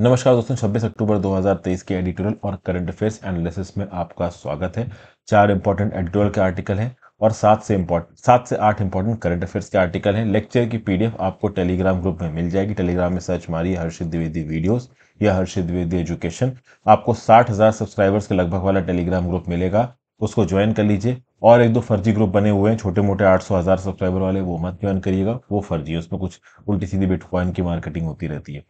नमस्कार दोस्तों 26 अक्टूबर 2023 के एडिटोरियल और करंट अफेयर्स एनालिसिस में आपका स्वागत है चार इंपॉर्टेंट एडिटोरियल के आर्टिकल हैं और सात से इम्पोर्टेंट सात से आठ इंपॉर्टेंट करंट अफेयर्स के आर्टिकल हैं लेक्चर की पीडीएफ आपको टेलीग्राम ग्रुप में मिल जाएगी टेलीग्राम में सर्च मारिए हर्षित द्विवेदी वीडियोज या हर्षित द्विवेदी एजुकेशन आपको साठ हज़ार सब्सक्राइबर्स के लगभग वाला टेलीग्राम ग्रुप मिलेगा उसको ज्वाइन कर लीजिए और एक दो फर्जी ग्रुप बने हुए हैं छोटे मोटे आठ सौ हज़ार सब्सक्राइबर वाले वो मत ज्वाइन करिएगा वो फर्जी है उसमें कुछ उल्टी सीधी बिटकॉइन की मार्केटिंग होती रहती है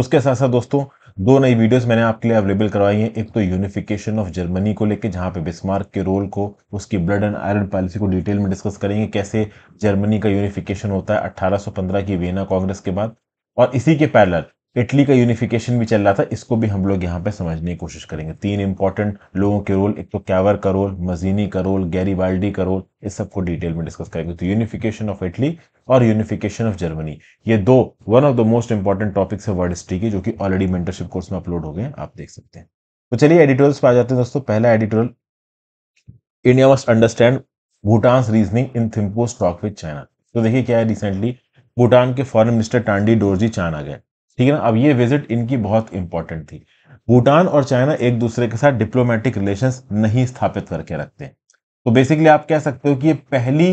उसके साथ साथ दोस्तों दो नई वीडियोस मैंने आपके लिए अवेलेबल करवाई हैं एक तो यूनिफिकेशन ऑफ जर्मनी को लेके जहां पे बिस्मार्क के रोल को उसकी ब्लड एंड आयरन पॉलिसी को डिटेल में डिस्कस करेंगे कैसे जर्मनी का यूनिफिकेशन होता है 1815 की वेना कांग्रेस के बाद और इसी के पैरल इटली का यूनिफिकेशन भी चल रहा था इसको भी हम लोग यहाँ पे समझने की कोशिश करेंगे तीन इंपॉर्टेंट लोगों के रोल एक तो कैवर का रोल मजीनी का रोल गैरी बाल्डी का रोल इस सबको डिटेल में डिस्कस करेंगे तो यूनिफिकेशन ऑफ इटली और यूनिफिकेशन ऑफ जर्मनी ये दो one of the most important topics है वर्ल्ड हिस्ट्री की जो कि ऑलरेडी मेंटरशिप कोर्स में अपलोड हो गए आप देख सकते हैं तो चलिए एडिटोरियल्स पर आ जाते हैं दोस्तों पहला editorial India must understand Bhutan reasoning in Thimphu stock with China तो देखिए क्या है रिसेंटली भूटान के foreign minister Tandi Dorji China गए ठीक है ना अब ये विजिट इनकी बहुत इंपॉर्टेंट थी भूटान और चाइना एक दूसरे के साथ डिप्लोमेटिक रिलेशन नहीं स्थापित करके रखते तो बेसिकली आप कह सकते हो कि ये पहली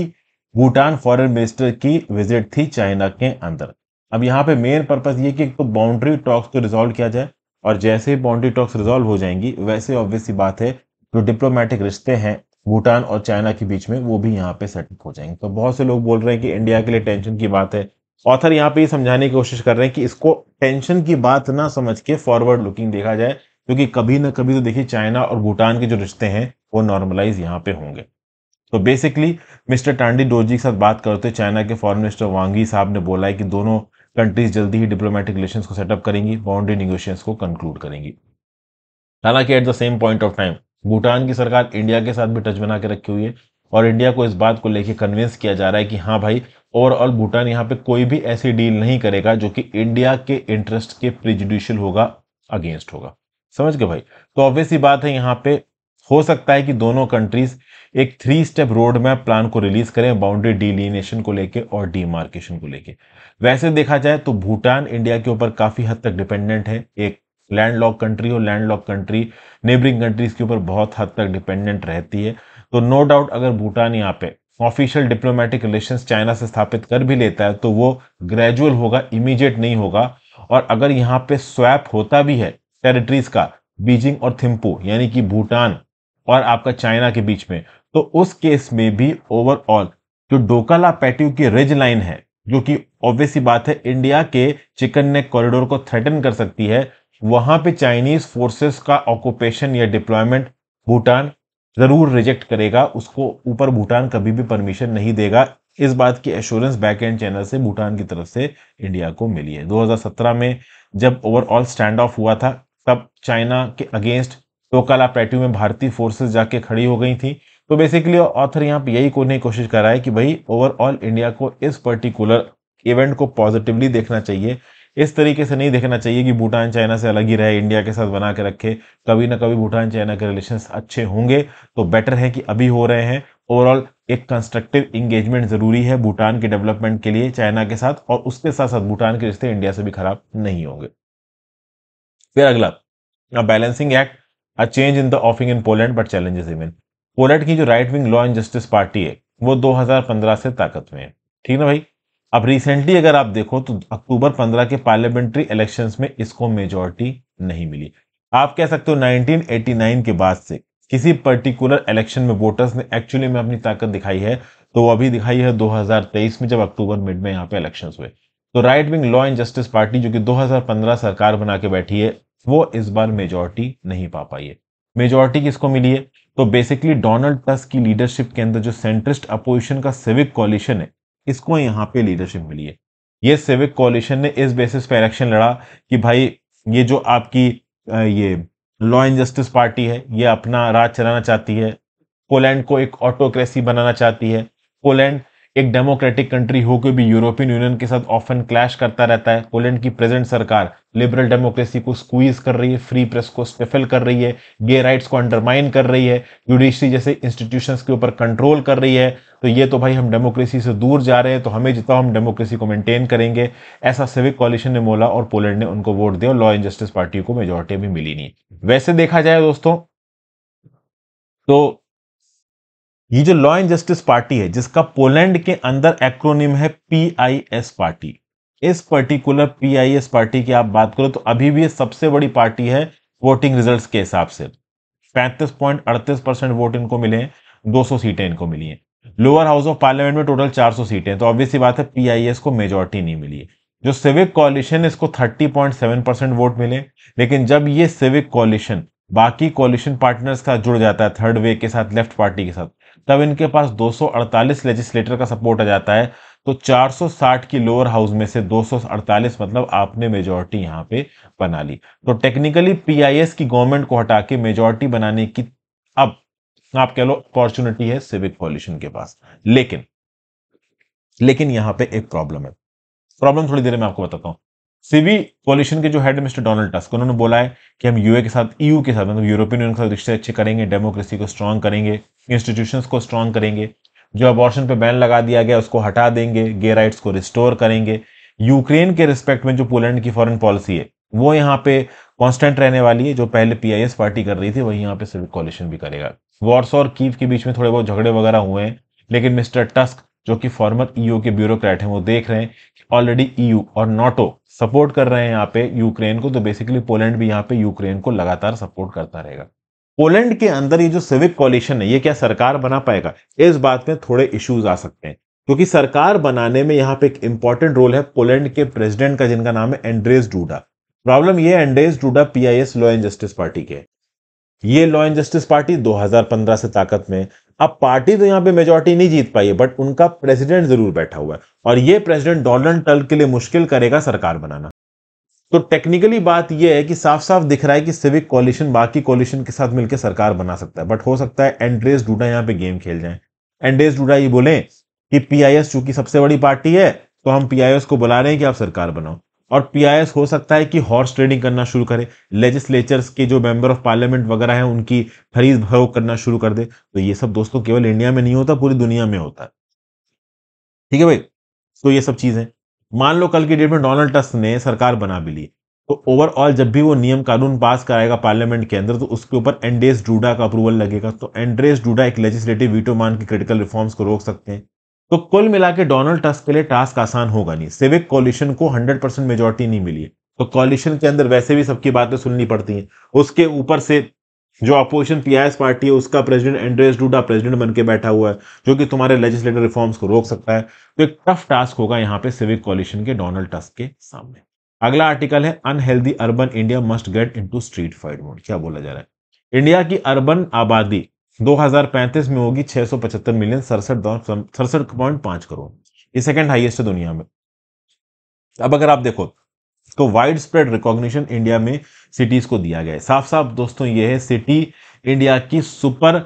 भूटान फॉरेन मिनिस्टर की विजिट थी चाइना के अंदर अब यहाँ पे मेन पर्पज ये कि एक तो बाउंड्री टॉक्स को रिजॉल्व किया जाए और जैसे ही बाउंड्री टॉक्स रिजॉल्व हो जाएंगी वैसे ऑब्वियस बात है जो तो डिप्लोमेटिक रिश्ते हैं भूटान और चाइना के बीच में वो भी यहाँ पे सेटअप हो जाएंगे तो बहुत से लोग बोल रहे हैं कि इंडिया के लिए टेंशन की बात है ऑथर यहाँ पे समझाने की कोशिश कर रहे हैं कि इसको टेंशन की बात ना समझ के फॉरवर्ड लुकिंग देखा जाए क्योंकि कभी ना कभी तो देखिए चाइना और भूटान के जो रिश्ते हैं वो नॉर्मलाइज यहाँ पे होंगे तो बेसिकली मिस्टर टांडी डोजी के साथ बात करते हैं चाइना के फॉरन मिनिस्टर वांगी साहब ने बोला है कि दोनों कंट्रीज जल्दी ही डिप्लोमेटिक रिलेशन को सेटअप करेंगी बाउंड्री निगोशियन को कंक्लूड करेंगी हालांकि at the same point of time Bhutan की सरकार इंडिया के साथ भी टच बना के रखी हुई है और इंडिया को इस बात को लेकर कन्विंस किया जा रहा है कि हाँ भाई ओवरऑल भूटान यहाँ पे कोई भी ऐसी डील नहीं करेगा जो कि इंडिया के इंटरेस्ट के प्रिजुडिशियल होगा अगेंस्ट होगा समझ गए भाई तो ऑब्वियसली बात है यहाँ पे हो सकता है कि दोनों कंट्रीज एक three step road map plan को रिलीज करें बाउंड्री डिलीनेशन को लेके और डीमार्केशन को लेके वैसे देखा जाए तो भूटान इंडिया के ऊपर काफी हद तक डिपेंडेंट है एक लैंड लॉक कंट्री और land lock country neighbouring countries के ऊपर बहुत हद तक डिपेंडेंट रहती है तो नो डाउट अगर भूटान यहाँ पे ऑफिशियल डिप्लोमेटिक रिलेशन चाइना से स्थापित कर भी लेता है तो वो ग्रेजुअल होगा इमीजिएट नहीं होगा और अगर यहाँ पे स्वैप होता भी है टेरिटरीज का बीजिंग और थिम्पू यानी कि भूटान और आपका चाइना के बीच में तो उस केस में भी ओवरऑल जो डोकाला पैटियो की रिज लाइन है जो कि ऑब्वियसली बात है इंडिया के चिकन नेक कॉरिडोर को थ्रेटन कर सकती है वहां पे चाइनीज फोर्सेस का ऑक्यूपेशन या डिप्लॉयमेंट भूटान ज़रूर रिजेक्ट करेगा उसको ऊपर भूटान कभी भी परमिशन नहीं देगा इस बात की एश्योरेंस बैक एंड चैनल से भूटान की तरफ से इंडिया को मिली है 2017 में जब ओवरऑल स्टैंड ऑफ हुआ था तब चाइना के अगेंस्ट टोकाला पैट्यू में भारतीय फोर्सेस जाके खड़ी हो गई थी तो बेसिकली ऑथर यहाँ पे यही कोने की कोशिश कर रहा है कि भाई ओवरऑल इंडिया को इस पर्टिकुलर इवेंट को पॉजिटिवली देखना चाहिए इस तरीके से नहीं देखना चाहिए कि भूटान चाइना से अलग ही रहे इंडिया के साथ बना के रखे कभी ना कभी भूटान चाइना के रिलेशन अच्छे होंगे तो बेटर है कि अभी हो रहे हैं ओवरऑल एक कंस्ट्रक्टिव इंगेजमेंट जरूरी है भूटान के डेवलपमेंट के लिए चाइना के साथ और उसके साथ साथ भूटान के रिश्ते इंडिया से भी खराब नहीं होंगे फिर अगला balancing act a change in the offing in Poland but challenges even Poland की जो right wing law and justice party है वो 2015 से ताकत में है ठीक ना भाई अब रिसेंटली अगर आप देखो तो अक्टूबर 15 के पार्लियामेंट्री इलेक्शंस में इसको मेजोरिटी नहीं मिली आप कह सकते हो 1989 के बाद से किसी पर्टिकुलर इलेक्शन में वोटर्स ने एक्चुअली में अपनी ताकत दिखाई है तो वो अभी दिखाई है 2023 में जब अक्टूबर मिड में यहाँ पे इलेक्शंस हुए तो right wing law and justice party जो कि दो सरकार बना के बैठी है वो इस बार मेजोरिटी नहीं पा पाई है मेजोरिटी किसको मिली है तो बेसिकली डोनाल्ड टस्क की लीडरशिप के अंदर जो सेंट्रिस्ट अपोजिशन का सिविक कॉलिशन है इसको यहाँ पे लीडरशिप मिली है ये सिविक कॉलिशन ने इस बेसिस पर इलेक्शन लड़ा कि भाई ये जो आपकी ये लॉ एंड जस्टिस पार्टी है ये अपना राज चलाना चाहती है पोलैंड को एक ऑटोक्रेसी बनाना चाहती है पोलैंड एक डेमोक्रेटिक कंट्री होकर भी यूरोपियन यूनियन के साथ ऑफन क्लैश करता रहता है पोलैंड की प्रेजेंट सरकार लिबरल डेमोक्रेसी को स्क्वीज कर रही है फ्री प्रेस को स्टेफल कर रही है गे राइट्स को अंडरमाइन कर रही है जुडिशरी जैसे इंस्टीट्यूशन के ऊपर कंट्रोल कर रही है तो ये तो भाई हम डेमोक्रेसी से दूर जा रहे हैं तो हमें जितना हम डेमोक्रेसी को मेंटेन करेंगे ऐसा सिविक कॉलिशन ने बोला और पोलैंड ने उनको वोट दिया और लॉ एंड जस्टिस पार्टी को मेजोरिटी अभी मिली नहीं वैसे देखा जाए दोस्तों तो ये जो लॉ एंड जस्टिस पार्टी है जिसका पोलैंड के अंदर एक्रोनिम है पीआईएस पार्टी इस पर्टिकुलर पीआईएस पार्टी की आप बात करो तो अभी भी ये सबसे बड़ी पार्टी है वोटिंग रिजल्ट्स के हिसाब से पैंतीस पॉइंट अड़तीस परसेंट वोट इनको मिले हैं सौ सीटें इनको मिली हैं लोअर हाउस ऑफ पार्लियामेंट में टोटल सौ सीटें तो ऑब्वियसली बात है पी को मेजोरिटी नहीं मिली है जो सिविक कॉलिशन इसको थर्टी परसेंट वोट मिले लेकिन जब ये सिविक कॉलिशन बाकी कॉलिशन पार्टनर्स का जुड़ जाता है थर्ड वे के साथ लेफ्ट पार्टी के साथ तब इनके पास 248 लेजिस्लेटर का सपोर्ट आ जाता है तो 460 की लोअर हाउस में से 248 मतलब आपने मेजोरिटी यहाँ पे बना ली तो टेक्निकली पीआईएस की गवर्नमेंट को हटा के मेजोरिटी बनाने की अब आप कह लो अपॉर्चुनिटी है सिविक पॉल्यूशन के पास लेकिन लेकिन यहां पे एक प्रॉब्लम है प्रॉब्लम थोड़ी देर में आपको बताता हूं सिबी पॉल्यूशन के जो हेड मिस्टर डोनाल्ड टस्क उन्होंने बोला है कि हम यूए के साथ ईयू के साथ मतलब यूरोपियन यूनियन के साथ रिश्ते अच्छे करेंगे डेमोक्रेसी को स्ट्रांग करेंगे इंस्टीट्यूशंस को स्ट्रांग करेंगे जो अबॉर्शन पे बैन लगा दिया गया उसको हटा देंगे गे राइट्स को रिस्टोर करेंगे यूक्रेन के रिस्पेक्ट में जो पोलैंड की फॉरन पॉलिसी है वो यहाँ पे कॉन्स्टेंट रहने वाली है जो पहले पी पार्टी कर रही थी वही यहाँ पे सिविक कॉलिशन भी करेगा वॉर्स और कीव के बीच में थोड़े बहुत झगड़े वगैरह हुए हैं लेकिन मिस्टर टस्क जो कि फॉर्मर ईयू e के ब्यूरोक्रेट हैं वो देख रहे हैं कि ऑलरेडी ईयू e और नोटो सपोर्ट कर रहे हैं यहाँ पे यूक्रेन को तो बेसिकली पोलैंड भी यहाँ पे यूक्रेन को लगातार सपोर्ट करता रहेगा पोलैंड के अंदर ये जो सिविक कॉलिशन है ये क्या सरकार बना पाएगा इस बात में थोड़े इश्यूज आ सकते हैं क्योंकि सरकार बनाने में यहाँ पे एक इंपॉर्टेंट रोल है पोलैंड के प्रेसिडेंट का जिनका नाम है एंड्रेस डूडा प्रॉब्लम ये Andrzej Duda PIS law and justice party के ये लॉ एंड जस्टिस पार्टी 2015 से ताकत में अब पार्टी तो यहां पे मेजोरिटी नहीं जीत पाई है बट उनका प्रेसिडेंट जरूर बैठा हुआ है और ये प्रेसिडेंट डोनाल्ड ट्रंप के लिए मुश्किल करेगा सरकार बनाना तो टेक्निकली बात यह है कि साफ साफ दिख रहा है कि सिविक कॉलिशन बाकी कॉलिशन के साथ मिलकर सरकार बना सकता है बट हो सकता है एंड्रेस डूडा यहाँ पे गेम खेल जाए एंड्रेस डूडा ये बोले कि पीआईएस चूंकि सबसे बड़ी पार्टी है तो हम पीआईएस को बुला रहे हैं कि आप सरकार बनाओ और पीआईएस हो सकता है कि हॉर्स ट्रेडिंग करना शुरू करे लेजिस्लेचर्स के जो मेंबर ऑफ पार्लियामेंट वगैरह हैं उनकी खरीद भरो करना शुरू कर दे तो ये सब दोस्तों केवल इंडिया में नहीं होता पूरी दुनिया में होता है ठीक है भाई तो ये सब चीज़ें मान लो कल की डेट में डोनाल्ड ट्रस्ट ने सरकार बना भी ली तो ओवरऑल जब भी वो नियम कानून पास कराएगा पार्लियामेंट के अंदर तो उसके ऊपर एंड्रेस डूडा का अप्रूवल लगेगा तो एंड्रेस डूडा एक लेजिस्लेटिव वीटो मान के क्रिटिकल रिफॉर्म्स को रोक सकते हैं तो कुल मिला के डोनाल्ड ट्रस्ट के लिए टास्क आसान होगा नहीं सिविक कॉलिशन को 100 परसेंट मेजोरिटी नहीं मिली है तो कॉलिशन के अंदर वैसे भी सबकी बातें सुननी पड़ती हैं उसके ऊपर से जो अपोजिशन पीआईएस पार्टी है उसका प्रेसिडेंट एंड्रेस डूडा प्रेसिडेंट बन के बैठा हुआ है जो कि तुम्हारे लेजिस्लेटिव रिफॉर्म्स को रोक सकता है तो एक टफ टास्क होगा यहाँ पे सिविक कॉलिशन के डोनाल्ड टस्क के सामने अगला आर्टिकल है unhealthy urban India must get into street fight mode क्या बोला जा रहा है इंडिया की अर्बन आबादी 2035 में होगी 675 मिलियन सड़सठ सड़सठ पॉइंट पांच करोड़ ये सेकेंड हाईएस्ट है दुनिया में अब अगर आप देखो तो वाइड स्प्रेड रिकॉग्निशन इंडिया में सिटीज को दिया गया है साफ साफ दोस्तों ये है सिटी इंडिया की सुपर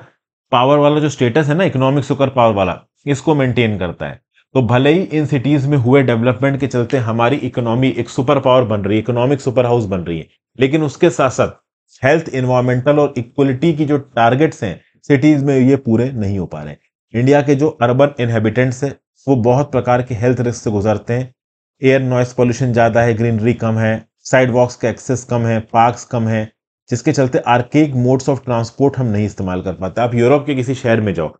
पावर वाला जो स्टेटस है ना इकोनॉमिक सुपर पावर वाला इसको मेंटेन करता है तो भले ही इन सिटीज में हुए डेवलपमेंट के चलते हमारी इकोनॉमी एक सुपर पावर बन रही है इकोनॉमिक सुपर हाउस बन रही है लेकिन उसके साथ साथ हेल्थ इन्वायरमेंटल और इक्वलिटी की जो टारगेट्स हैं सिटीज में ये पूरे नहीं हो पा रहे इंडिया के जो अर्बन इनहेबिटेंट्स हैं वो बहुत प्रकार के हेल्थ रिस्क से गुजरते हैं एयर नॉइस पॉल्यूशन ज़्यादा है ग्रीनरी कम है साइड वॉक्स का एक्सेस कम है पार्क्स कम है जिसके चलते आर्केक मोड्स ऑफ ट्रांसपोर्ट हम नहीं इस्तेमाल कर पाते आप यूरोप के किसी शहर में जाओ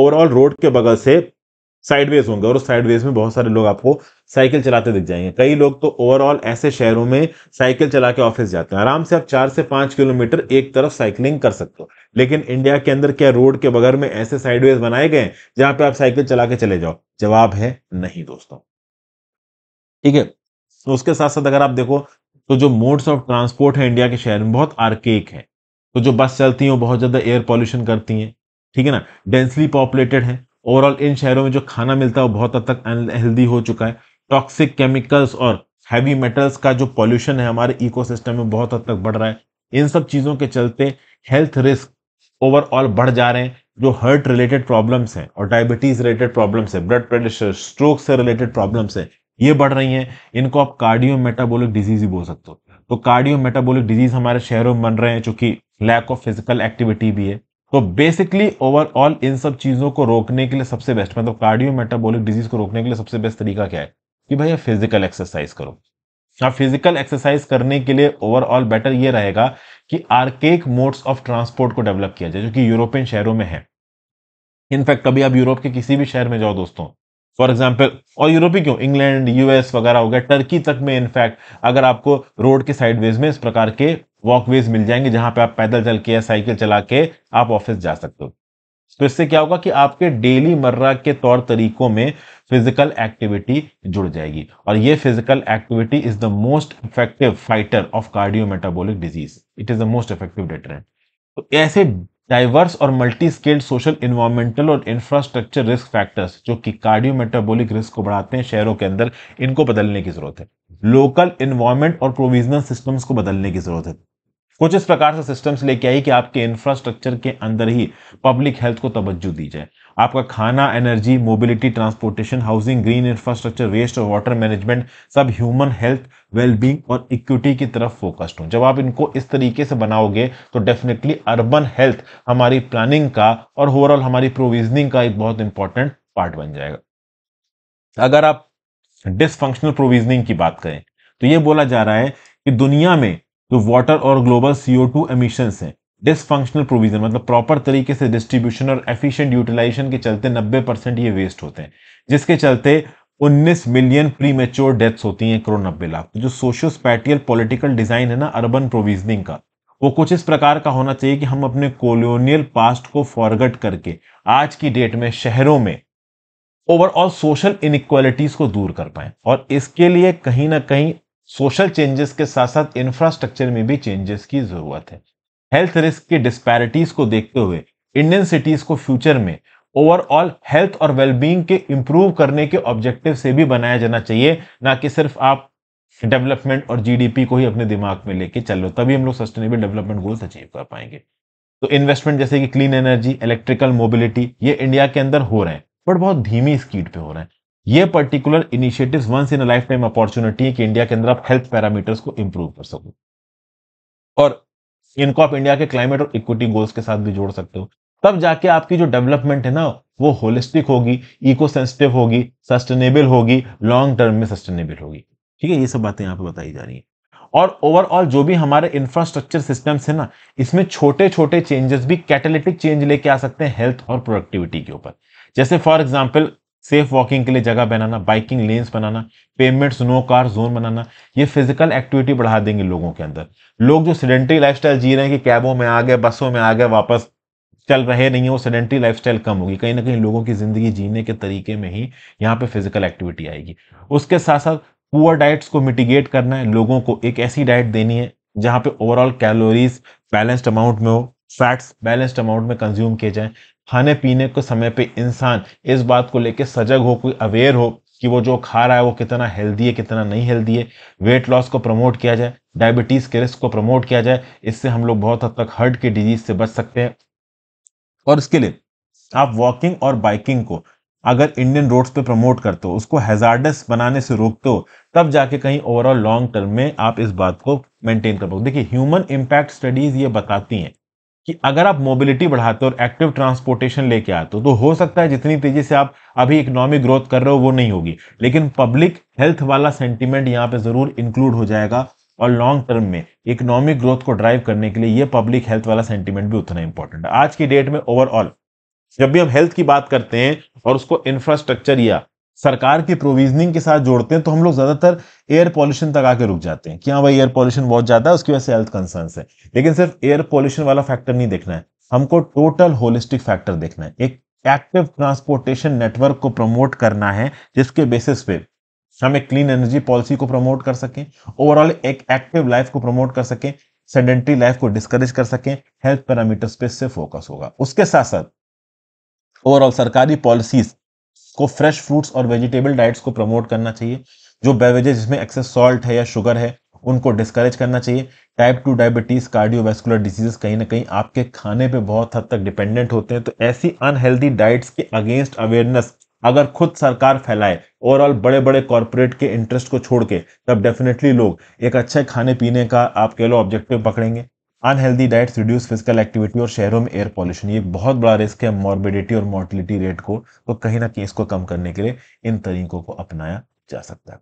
ओवरऑल रोड के बगल से साइडवेज होंगे और उस साइडवेज में बहुत सारे लोग आपको साइकिल चलाते दिख जाएंगे कई लोग तो ओवरऑल ऐसे शहरों में साइकिल चला के ऑफिस जाते हैं आराम से आप चार से पांच किलोमीटर एक तरफ साइकिलिंग कर सकते हो लेकिन इंडिया के अंदर क्या रोड के बगैर में ऐसे साइडवेज बनाए गए जहां पर आप साइकिल चला के चले जाओ जवाब है नहीं दोस्तों ठीक है तो उसके साथ साथ अगर आप देखो तो जो मोड्स ऑफ ट्रांसपोर्ट है इंडिया के शहर में बहुत आर्केक है तो जो बस चलती है वो बहुत ज्यादा एयर पॉल्यूशन करती है ठीक है ना डेंसली पॉपुलेटेड है ओवरऑल इन शहरों में जो खाना मिलता है वो बहुत हद तक अनहेल्दी हो चुका है टॉक्सिक केमिकल्स और हैवी मेटल्स का जो पॉल्यूशन है हमारे इकोसिस्टम में बहुत हद तक बढ़ रहा है इन सब चीज़ों के चलते हेल्थ रिस्क ओवरऑल बढ़ जा रहे हैं जो हर्ट रिलेटेड प्रॉब्लम्स हैं और डायबिटीज़ रिलेटेड प्रॉब्लम्स है ब्लड प्रेशर स्ट्रोक से रिलेटेड प्रॉब्लम्स है ये बढ़ रही हैं इनको आप कार्डियो मेटाबोलिक डिजीज ही बोल सकते हो तो कार्डियो मेटाबोलिक डिजीज हमारे शहरों में बन रहे हैं चूंकि लैक ऑफ फिजिकल एक्टिविटी भी है तो बेसिकली ओवरऑल इन सब चीज़ों को रोकने के लिए सबसे बेस्ट मतलब कार्डियो मेटाबोलिक डिजीज को रोकने के लिए सबसे बेस्ट तरीका क्या है कि भाई फिजिकल एक्सरसाइज करो आप फिजिकल एक्सरसाइज करने के लिए ओवरऑल बेटर ये रहेगा कि आर्केक मोड्स ऑफ ट्रांसपोर्ट को डेवलप किया जाए जो कि यूरोपियन शहरों में है इनफैक्ट कभी आप यूरोप के किसी भी शहर में जाओ दोस्तों फॉर एग्जाम्पल और यूरोपी क्यों इंग्लैंड यूएस वगैरह हो गया टर्की तक में इनफैक्ट अगर आपको रोड के साइडवेज में इस प्रकार के वॉकवेज मिल जाएंगे जहां पे आप पैदल चल के या साइकिल चला के आप ऑफिस जा सकते हो तो इससे क्या होगा कि आपके डेली मर्रा के तौर तरीकों में फिजिकल एक्टिविटी जुड़ जाएगी और ये physical activity is the most effective fighter of cardio disease it is the most effective deterrent तो ऐसे डाइवर्स और मल्टी स्केल्ड सोशल इन्वायरमेंटल और इंफ्रास्ट्रक्चर रिस्क फैक्टर्स जो कि कार्डियो रिस्क को बढ़ाते हैं शहरों के अंदर इनको बदलने की जरूरत है लोकल इन्वायरमेंट और प्रोविजनल सिस्टम्स को बदलने की जरूरत है कुछ इस प्रकार से सिस्टम्स लेके आई कि आपके इंफ्रास्ट्रक्चर के अंदर ही पब्लिक हेल्थ को तवज्जो दी जाए आपका खाना energy mobility transportation housing green infrastructure waste और वाटर मैनेजमेंट सब ह्यूमन हेल्थ वेलबींग और इक्विटी की तरफ फोकस्ड हों जब आप इनको इस तरीके से बनाओगे तो डेफिनेटली अर्बन हेल्थ हमारी प्लानिंग का और ओवरऑल हमारी प्रोविजनिंग का एक बहुत इंपॉर्टेंट पार्ट बन जाएगा अगर आप डिसफंक्शनल प्रोविजनिंग की बात करें तो ये बोला जा रहा है कि दुनिया में जो वाटर और ग्लोबल सीओ टू एमिशंस हैं डिसफंक्शनल प्रोविजन मतलब प्रॉपर तरीके से डिस्ट्रीब्यूशन और एफिशिएंट यूटिलाइजेशन के चलते 90 परसेंट ये वेस्ट होते हैं जिसके चलते 19 मिलियन प्री मेच्योर डेथ्स होती हैं करोड़ नब्बे लाख तो जो सोशो स्पैटियल पॉलिटिकल डिजाइन है ना अर्बन प्रोविजनिंग का वो कुछ इस प्रकार का होना चाहिए कि हम अपने कोलोनियल पास्ट को फॉरगट करके आज की डेट में शहरों में ओवरऑल सोशल इनक्वालिटीज को दूर कर पाए और इसके लिए कहीं ना कहीं सोशल चेंजेस के साथ साथ इंफ्रास्ट्रक्चर में भी चेंजेस की जरूरत है हेल्थ रिस्क की डिस्पैरिटीज को देखते हुए इंडियन सिटीज को फ्यूचर में ओवरऑल हेल्थ और वेलबींग के इम्प्रूव करने के ऑब्जेक्टिव से भी बनाया जाना चाहिए ना कि सिर्फ आप डेवलपमेंट और जीडीपी को ही अपने दिमाग में लेके चलो तभी हम लोग सस्टेनेबल डेवलपमेंट गोल्स अचीव कर पाएंगे तो इन्वेस्टमेंट जैसे कि क्लीन एनर्जी इलेक्ट्रिकल मोबिलिटी ये इंडिया के अंदर हो रहे हैं बट बहुत धीमी स्पीड पे हो रहे हैं ये particular initiative once in life time opportunity है कि इंडिया के अंदर आप हेल्थ पैरामीटर्स को इंप्रूव कर सको और इनको आप इंडिया के क्लाइमेट और इक्विटी गोल्स के साथ भी जोड़ सकते हो तब जाके आपकी जो डेवलपमेंट है ना वो होलिस्टिक होगी इको सेंसिटिव होगी सस्टेनेबल होगी लॉन्ग टर्म में सस्टेनेबल होगी ठीक है ये सब बातें यहाँ पे बताई जा रही है और ओवरऑल जो भी हमारे इंफ्रास्ट्रक्चर सिस्टम्स है ना इसमें छोटे छोटे चेंजेस भी कैटेलिटिक चेंज लेके आ सकते हैं हेल्थ और प्रोडक्टिविटी के ऊपर जैसे फॉर एग्जाम्पल सेफ वॉकिंग के लिए जगह बनाना बाइकिंग लेन्स बनाना पेमेंट्स नो कार जोन बनाना ये फिजिकल एक्टिविटी बढ़ा देंगे लोगों के अंदर लोग जो सीडेंट्री लाइफस्टाइल जी रहे हैं कि कैबों में आ गए बसों में आ गए वापस चल रहे नहीं है वो लाइफ लाइफस्टाइल कम होगी कहीं ना कहीं लोगों की ज़िंदगी जीने के तरीके में ही यहाँ पे फिजिकल एक्टिविटी आएगी उसके साथ साथ पुअर डाइट्स को मिटिगेट करना है लोगों को एक ऐसी डाइट देनी है जहाँ पे ओवरऑल कैलोरीज बैलेंस्ड अमाउंट में हो फैट्स बैलेंस्ड अमाउंट में कंज्यूम किए जाएं खाने पीने के समय पे इंसान इस बात को लेके सजग हो कोई अवेयर हो कि वो जो खा रहा है वो कितना हेल्दी है कितना नहीं हेल्दी है वेट लॉस को प्रमोट किया जाए डायबिटीज़ के रिस्क को प्रमोट किया जाए इससे हम लोग बहुत हद तक हर्ट के डिजीज से बच सकते हैं और इसके लिए आप वॉकिंग और बाइकिंग को अगर इंडियन रोड्स पे प्रमोट करते हो उसको हेजार्डस बनाने से रोकते हो तब जाके कहीं ओवरऑल लॉन्ग टर्म में आप इस बात को मेंटेन कर पाओ देखिए ह्यूमन इम्पैक्ट स्टडीज ये बताती हैं कि अगर आप मोबिलिटी बढ़ाते हो और एक्टिव ट्रांसपोर्टेशन लेके आते हो तो हो सकता है जितनी तेजी से आप अभी इकोनॉमिक ग्रोथ कर रहे हो वो नहीं होगी लेकिन पब्लिक हेल्थ वाला सेंटिमेंट यहाँ पे जरूर इंक्लूड हो जाएगा और लॉन्ग टर्म में इकोनॉमिक ग्रोथ को ड्राइव करने के लिए ये पब्लिक हेल्थ वाला सेंटिमेंट भी उतना इंपॉर्टेंट है आज की डेट में ओवरऑल जब भी हम हेल्थ की बात करते हैं और उसको इंफ्रास्ट्रक्चर या सरकार की प्रोविजनिंग के साथ जोड़ते हैं तो हम लोग ज्यादातर एयर पॉल्यूशन तक आके रुक जाते हैं कि हाँ भाई एयर पॉल्यूशन बहुत ज्यादा है उसकी वजह से हेल्थ कंसर्न है लेकिन सिर्फ एयर पॉल्यूशन वाला फैक्टर नहीं देखना है हमको टोटल होलिस्टिक फैक्टर देखना है एक एक्टिव ट्रांसपोर्टेशन नेटवर्क को प्रमोट करना है जिसके बेसिस पे हम एक क्लीन एनर्जी पॉलिसी को प्रमोट कर सकें ओवरऑल एक एक्टिव लाइफ को प्रमोट कर सकें सेडेंट्री लाइफ को डिस्करेज कर सकें हेल्थ पैरामीटर्स पे इससे फोकस होगा उसके साथ साथ ओवरऑल सरकारी पॉलिसीज को फ्रेश फ्रूट्स और वेजिटेबल डाइट्स को प्रमोट करना चाहिए जो बेवरेजेस जिसमें एक्सेस सॉल्ट है या शुगर है उनको डिस्करेज करना चाहिए type two diabetes cardiovascular disease कहीं ना कहीं आपके खाने पे बहुत हद तक डिपेंडेंट होते हैं तो ऐसी अनहेल्दी डाइट्स के अगेंस्ट अवेयरनेस अगर खुद सरकार फैलाए ओवरऑल बड़े बड़े कॉरपोरेट के इंटरेस्ट को छोड़ के तब डेफिनेटली लोग एक अच्छे खाने पीने का आप कह लो ऑब्जेक्टिव पकड़ेंगे unhealthy diets reduce physical activity और शहरों में एयर पॉल्यूशन ये बहुत बड़ा रिस्क है मॉर्बिडिटी और मोर्टिलिटी रेट को तो कहीं ना कहीं इसको कम करने के लिए इन तरीकों को अपनाया जा सकता है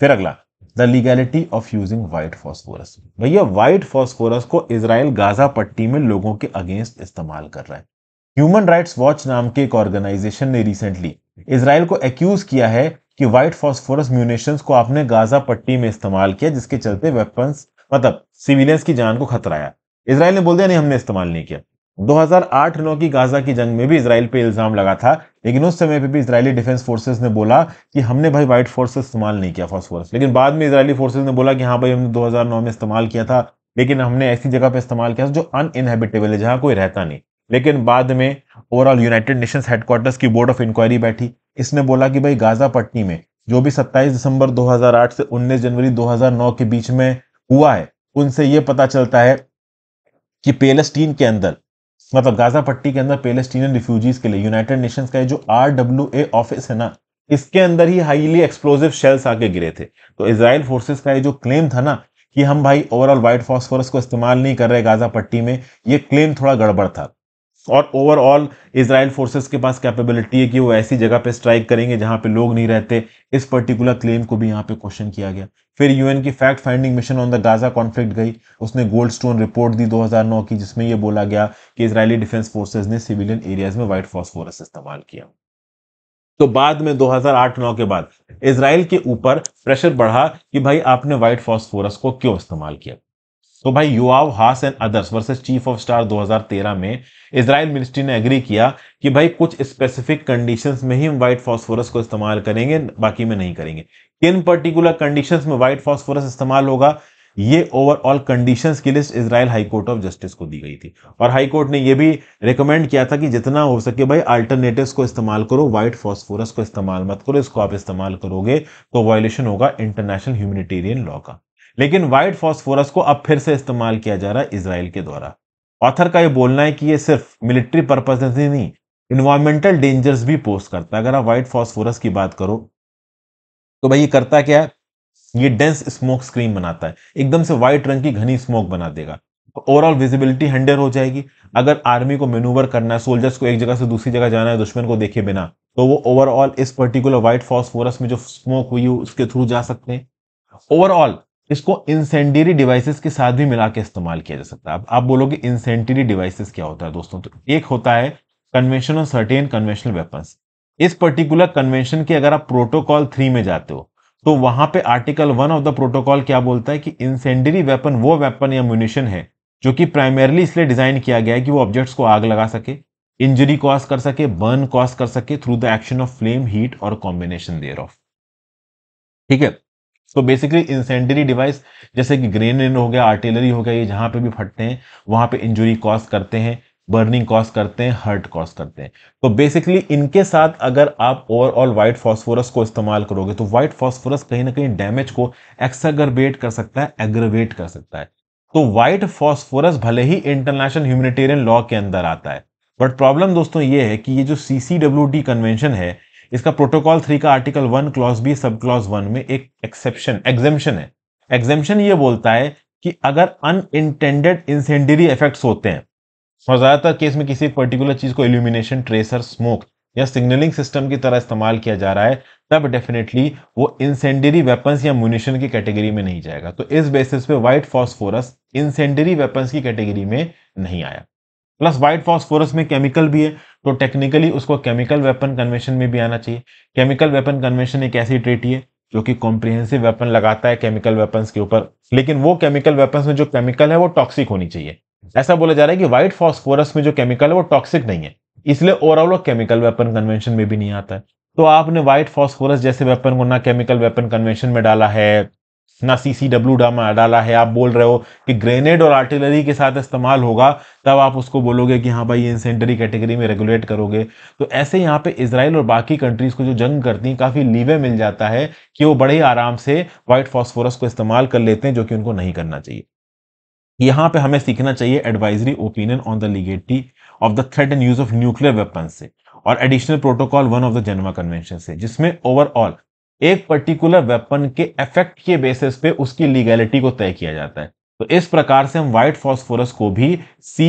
फिर अगला the legality of using white phosphorus भैया वाइट फॉस्फोरस को इसराइल गाजा पट्टी में लोगों के अगेंस्ट इस्तेमाल कर रहा है ह्यूमन राइट्स वॉच नाम के एक ऑर्गेनाइजेशन ने रिसेंटली इसराइल को एक्यूज किया है कि व्हाइट फॉस्फोरस म्यूनेशंस को आपने गाजा पट्टी में इस्तेमाल किया जिसके चलते वेपन्स मतलब सिविलियंस की जान को खतरा आया इसराइल ने बोल दिया नहीं हमने इस्तेमाल नहीं किया 2008-9 की गाजा की जंग में भी इसराइल पे इल्ज़ाम लगा था लेकिन उस समय पे भी इसराइली डिफेंस फोर्सेस ने बोला कि हमने भाई वाइट फोर्सेस इस्तेमाल नहीं किया फॉस्फोरस लेकिन बाद में इसराइली फोर्सेस ने बोला कि हाँ भाई हमने 2009 में इस्तेमाल किया था लेकिन हमने ऐसी जगह पे इस्तेमाल किया जो अनइनहेबिटेबल है जहाँ कोई रहता नहीं लेकिन बाद में ओवरऑल यूनाइटेड नेशंस हेडक्वार्टर्स की बोर्ड ऑफ इंक्वायरी बैठी इसने बोला कि भाई गाजा पट्टी में जो भी सत्ताईस दिसंबर दो से उन्नीस जनवरी दो के बीच में हुआ है उनसे यह पता चलता है कि पेलेस्टीन के अंदर मतलब गाजा पट्टी के अंदर पेलेस्टीन रिफ्यूजीज के लिए यूनाइटेड नेशंस का जो आर डब्ल्यू ए ऑफिस है ना इसके अंदर ही हाईली एक्सप्लोजिव शेल्स आके गिरे थे तो इसराइल फोर्सेस का ये जो क्लेम था ना कि हम भाई ओवरऑल वाइट फॉस्फोरस को इस्तेमाल नहीं कर रहे गाजा पट्टी में ये क्लेम थोड़ा गड़बड़ था और ओवरऑल इसराइल फोर्सेस के पास कैपेबिलिटी है कि वो ऐसी जगह पे स्ट्राइक करेंगे जहां पे लोग नहीं रहते इस पर्टिकुलर क्लेम को भी यहाँ पे क्वेश्चन किया गया फिर यूएन की fact finding mission on the Gaza conflict गई उसने गोल्ड स्टोन रिपोर्ट दी 2009 की जिसमें यह बोला गया कि इसराइली डिफेंस फोर्सेज ने सिविलियन एरियाज में व्हाइट फॉस इस्तेमाल किया तो बाद में 2008-9 के बाद इसराइल के ऊपर प्रेशर बढ़ा कि भाई आपने व्हाइट फॉस्फोरस को क्यों इस्तेमाल किया तो भाई Yuval Hass and others versus chief of staff 2013 में इसराइल मिनिस्ट्री ने एग्री किया कि भाई कुछ स्पेसिफिक कंडीशंस में ही हम व्हाइट फॉस्फोरस को इस्तेमाल करेंगे बाकी में नहीं करेंगे किन पर्टिकुलर कंडीशंस में व्हाइट फॉस्फोरस इस्तेमाल होगा ये ओवरऑल कंडीशंस की list Israel high court court of justice को दी गई थी और हाई कोर्ट ने यह भी रिकमेंड किया था कि जितना हो सके भाई अल्टरनेटिव्स को इस्तेमाल करो व्हाइट फॉस्फोरस को इस्तेमाल मत करो इसको आप इस्तेमाल करोगे तो वायलेशन होगा इंटरनेशनल ह्यूमनिटेरियन लॉ का लेकिन वाइट फॉस्फोरस को अब फिर से इस्तेमाल किया जा रहा है इसराइल के द्वारा ऑथर का यह बोलना है कि यह सिर्फ मिलिट्री पर्पज ही नहीं इन्वायरमेंटल डेंजर्स भी पोस्ट करता है अगर आप व्हाइट फॉस्फोरस की बात करो तो भाई ये करता क्या है ये डेंस स्मोक स्क्रीन बनाता है एकदम से व्हाइट रंग की घनी स्मोक बना देगा ओवरऑल विजिबिलिटी हंडर हो जाएगी अगर आर्मी को मेनूवर करना है सोल्जर्स को एक जगह से दूसरी जगह जाना है दुश्मन को देखे बिना तो वो ओवरऑल इस पर्टिकुलर व्हाइट फॉस्फोरस में जो स्मोक हुई उसके थ्रू जा सकते हैं ओवरऑल इसको इंसेंटरी डिवाइसेस के साथ भी मिला के इस्तेमाल किया जा सकता है अब आप बोलोगे इंसेंटरी डिवाइसेस क्या होता है दोस्तों तो एक होता है कन्वेंशन और सर्टेन कन्वेंशनल वेपन्स इस पर्टिकुलर कन्वेंशन के अगर आप प्रोटोकॉल थ्री में जाते हो तो वहां पे article one of the protocol क्या बोलता है कि इंसेंडरी वेपन वो वेपन या म्यूनिशन है जो कि प्राइमरली इसलिए डिजाइन किया गया है कि वो ऑब्जेक्ट्स को आग लगा सके इंजरी कॉज कर सके बर्न कॉज कर सके through the action of flame heat और कॉम्बिनेशन देयर ऑफ ठीक है तो बेसिकली इंसेंटरी डिवाइस जैसे कि ग्रेन हो गया आर्टिलरी हो गया ये जहाँ पे भी फटते हैं वहाँ पे इंजुरी कॉज करते हैं बर्निंग कॉज करते हैं हर्ट कॉज करते हैं तो बेसिकली इनके साथ अगर आप ओवरऑल वाइट फॉस्फोरस को इस्तेमाल करोगे तो वाइट फॉस्फोरस कहीं ना कहीं डैमेज को एक्सागरबेट कर सकता है एग्रवेट कर सकता है तो व्हाइट फॉस्फोरस भले ही इंटरनेशनल ह्यूमनिटेरियन लॉ के अंदर आता है बट प्रॉब्लम दोस्तों ये है कि ये जो C C W D convention है इसका प्रोटोकॉल थ्री का article one clause B sub clause one में एक एक्सेप्शन एग्जेम्शन है एग्जेम्शन ये बोलता है कि अगर अनइंटेंडेड इंसेंडरी इफेक्ट्स होते हैं और ज़्यादातर केस में किसी पर्टिकुलर चीज़ को इल्यूमिनेशन ट्रेसर स्मोक या सिग्नलिंग सिस्टम की तरह इस्तेमाल किया जा रहा है तब डेफिनेटली वो इंसेंडरी वेपन्स या म्यूनिशन की कैटेगरी में नहीं जाएगा तो इस बेसिस पे वाइट फॉस्फोरस इंसेंडरी वेपन्स की कैटेगरी में नहीं आया प्लस व्हाइट फॉस्फोरस में केमिकल भी है तो टेक्निकली उसको केमिकल वेपन कन्वेंशन में भी आना चाहिए केमिकल वेपन कन्वेंशन एक ऐसी ट्रेटी है जो कि कॉम्प्रिहेंसिव वेपन लगाता है केमिकल वेपन्स के ऊपर लेकिन वो केमिकल वेपन्स में जो केमिकल है वो टॉक्सिक होनी चाहिए ऐसा बोला जा रहा है कि व्हाइट फॉस्फोरस में जो केमिकल है वो टॉक्सिक नहीं है इसलिए ओवरऑल केमिकल वेपन कन्वेंशन में भी नहीं आता है तो आपने व्हाइट फॉस्फोरस जैसे वेपन को ना केमिकल वेपन कन्वेंशन में डाला है ना सी सी डब्ल्यू डाला है आप बोल रहे हो कि ग्रेनेड और आर्टिलरी के साथ इस्तेमाल होगा तब आप उसको बोलोगे कि हाँ भाई ये इंसेंटरी कैटेगरी में रेगुलेट करोगे तो ऐसे यहाँ पे इसराइल और बाकी कंट्रीज़ को जो जंग करती हैं काफ़ी लीवे मिल जाता है कि वो बड़े आराम से वाइट फॉस्फोरस को इस्तेमाल कर लेते हैं जो कि उनको नहीं करना चाहिए यहाँ पे हमें सीखना चाहिए advisory opinion on the legality of the threat and use of nuclear weapon से और additional protocol one of the Geneva convention से जिसमें ओवरऑल एक पर्टिकुलर वेपन के इफेक्ट के बेसिस पे उसकी लीगैलिटी को तय किया जाता है तो इस प्रकार से हम व्हाइट फॉस्फोरस को भी सी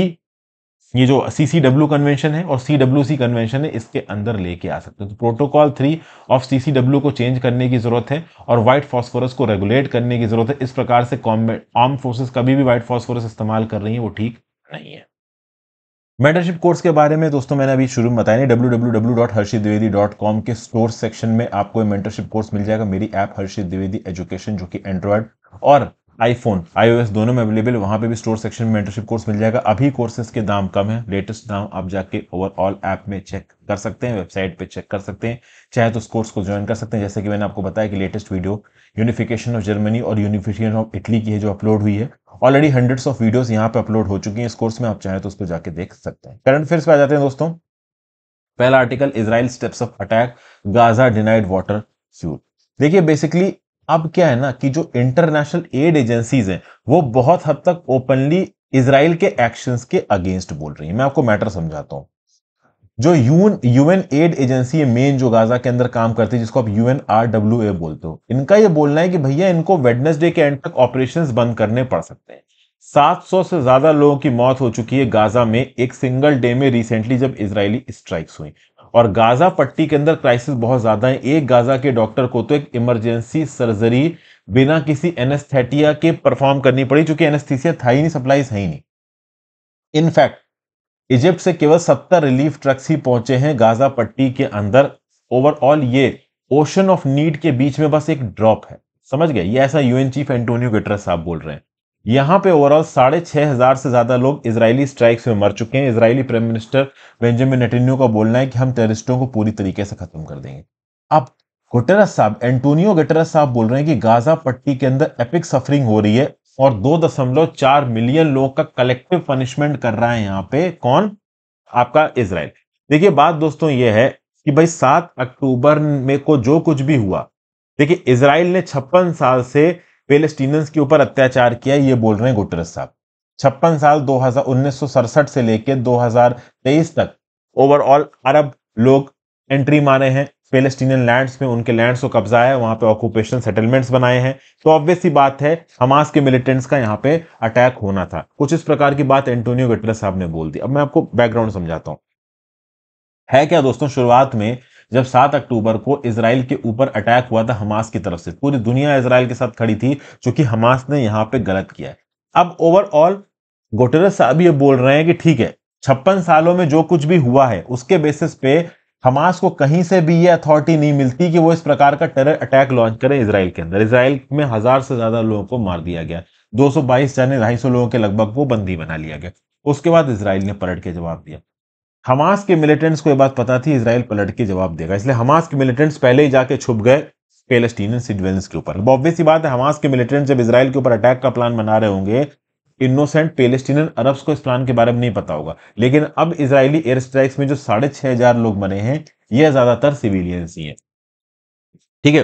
ये जो सी सी डब्ल्यू कन्वेंशन है और सी डब्ल्यू सी कन्वेंशन है इसके अंदर लेके आ सकते हैं तो protocol three of C C W को चेंज करने की जरूरत है और व्हाइट फॉस्फोरस को रेगुलेट करने की जरूरत है इस प्रकार से कॉम्बेट आर्म फोर्सेस कभी भी व्हाइट फॉस्फोरस इस्तेमाल कर रही है वो ठीक नहीं है मेंटरशिप कोर्स के बारे में दोस्तों मैंने अभी शुरू में बताया नहीं W W W dot Harshit Dwivedi dot com के स्टोर सेक्शन में आपको मेंटरशिप कोर्स मिल जाएगा मेरी ऐप हर्षित द्विवेदी एजुकेशन जो कि एंड्रॉयड और आईफोन आईओएस दोनों में अवेलेबल वहां पे भी स्टोर सेक्शन में मेंटरशिप कोर्स मिल जाएगा अभी कोर्सेज के दाम कम है लेटेस्ट दाम आप जाके ओवरऑल ऐप में चेक कर सकते हैं वेबसाइट पे चेक कर सकते हैं चाहे तो उस कोर्स को ज्वाइन कर सकते हैं जैसे कि मैंने आपको बताया कि latest video unification of Germany और यूनिफिकेशन ऑफ इटली की है जो अपलोड हुई है ऑलरेडी हंड्रेड्स ऑफ वीडियोज यहाँ पे अपलोड हो चुकी है इस कोर्स में आप चाहे तो उसको जाके देख सकते हैं करंट अफेयर्स पे आ जाते हैं दोस्तों पहला article Israel steps of attack Gaza denied water fuel देखिए बेसिकली अब क्या है ना कि जो इंटरनेशनल एड एजेंसीज हैं वो बहुत हद तक ओपनली इसराइल के एक्शंस के अगेंस्ट बोल रही है मैं आपको मैटर समझाता हूं जो यून यूएन एड एजेंसी है मेन जो गाजा के अंदर काम करती है जिसको आप यूएन आर डब्ल्यू ए बोलते हो इनका ये बोलना है कि भैया इनको वेडनेसडे के एंड तक ऑपरेशंस बंद करने पड़ सकते हैं 700 से ज्यादा लोगों की मौत हो चुकी है गाजा में एक सिंगल डे में रिसेंटली जब इसराइली स्ट्राइक्स हुई और गाज़ा पट्टी के अंदर क्राइसिस बहुत ज़्यादा है एक गाज़ा के डॉक्टर को तो एक इमरजेंसी सर्जरी बिना किसी एनेस्थेटिया के परफॉर्म करनी पड़ी चूंकि एनेस्थीसिया था ही नहीं सप्लाईज है ही नहीं इनफैक्ट इजिप्ट से केवल सत्तर रिलीफ ट्रक्स ही पहुंचे हैं गाज़ा पट्टी के अंदर ओवरऑल ये ओशन ऑफ नीड के बीच में बस एक ड्रॉप है समझ गए ये ऐसा यूएन चीफ एंटोनियो गुटरस साहब बोल रहे हैं यहाँ पे ओवरऑल साढ़े छः हज़ार से ज़्यादा लोग इसराइली स्ट्राइक्स में मर चुके हैं Israeli prime minister Benjamin Netanyahu का बोलना है कि हम टेररिस्टों को पूरी तरीके से ख़त्म कर देंगे अब गुटेरस साहब एंटोनियो गुटेरस साहब बोल रहे हैं कि गाजा पट्टी के अंदर एपिक सफरिंग हो रही है और दो दशमलव चार मिलियन लोग का कलेक्टिव पनिशमेंट कर रहा है यहाँ पे कौन आपका इसराइल देखिए बात दोस्तों ये है कि भाई सात अक्टूबर में को जो कुछ भी हुआ देखिए इसराइल ने छप्पन साल से पेलेस्टीनियंस के ऊपर अत्याचार किया ये बोल रहे हैं गुटरस साहब छप्पन साल दो से लेकर 2023 तक ओवरऑल अरब लोग एंट्री मारे हैं पेलेस्टीनियन लैंड्स में उनके लैंड्स को कब्जा है वहां पे ऑक्यूपेशन सेटलमेंट्स बनाए हैं तो ऑब्वियस ही बात है हमास के मिलिटेंट्स का यहाँ पे अटैक होना था कुछ इस प्रकार की बात एंटोनियो गटरस साहब ने बोल दी अब मैं आपको बैकग्राउंड समझाता हूँ है क्या दोस्तों शुरुआत में जब 7 अक्टूबर को इसराइल के ऊपर अटैक हुआ था हमास की तरफ से पूरी दुनिया इसराइल के साथ खड़ी थी चूंकि हमास ने यहाँ पे गलत किया है अब ओवरऑल गोटेरस साहब ये बोल रहे हैं कि ठीक है छप्पन सालों में जो कुछ भी हुआ है उसके बेसिस पे हमास को कहीं से भी ये अथॉरिटी नहीं मिलती कि वो इस प्रकार का टेरर अटैक लॉन्च करें इसराइल के अंदर इसराइल में हजार से ज्यादा लोगों को मार दिया गया 222 सौ बाईस जाने ढाई लोगों के लगभग वो बंदी बना लिया गया उसके बाद इसराइल ने पलट के जवाब दिया हमास के मिलिटेंट्स को यह बात पता थी इसराइल पलट के जवाब देगा इसलिए हमास के मिलिटेंट्स पहले ही जाके छुप गए पेलेस्टीनियन सिटीजन के ऊपर ऑब्वियस ही बात है हमास के मिलिटेंट्स जब इसराइल के ऊपर अटैक का प्लान बना रहे होंगे इनोसेंट पेलेस्टीनियन अरब्स को इस प्लान के बारे में नहीं पता होगा लेकिन अब इसराइली एयर स्ट्राइक्स में जो साढ़े छह हजार लोग मरे हैं यह ज्यादातर सिविलियंस ही हैं ठीक है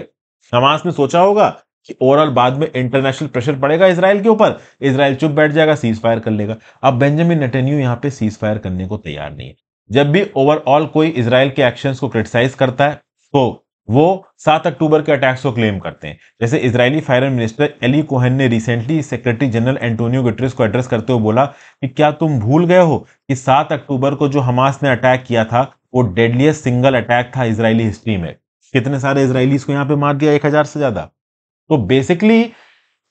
हमास ने सोचा होगा कि ओवरऑल बाद में इंटरनेशनल प्रेशर पड़ेगा इसराइल के ऊपर इसराइल चुप बैठ जाएगा सीज फायर कर लेगा अब बेंजामिन नेटेन्यू यहां पे सीज फायर करने को तैयार नहीं है जब भी ओवरऑल कोई इसराइल के एक्शन को क्रिटिसाइज करता है तो वो सात अक्टूबर के अटैक्स को क्लेम करते हैं जैसे Israeli fire minister Eli Cohen ने recently secretary general Antonio Guterres को एड्रेस करते हुए बोला कि क्या तुम भूल गए हो कि सात अक्टूबर को जो हमास ने अटैक किया था वो डेडलीस्ट सिंगल अटैक था इसराइली हिस्ट्री में कितने सारे इसराइलीज को यहाँ पे मार दिया एक हजार से ज्यादा तो बेसिकली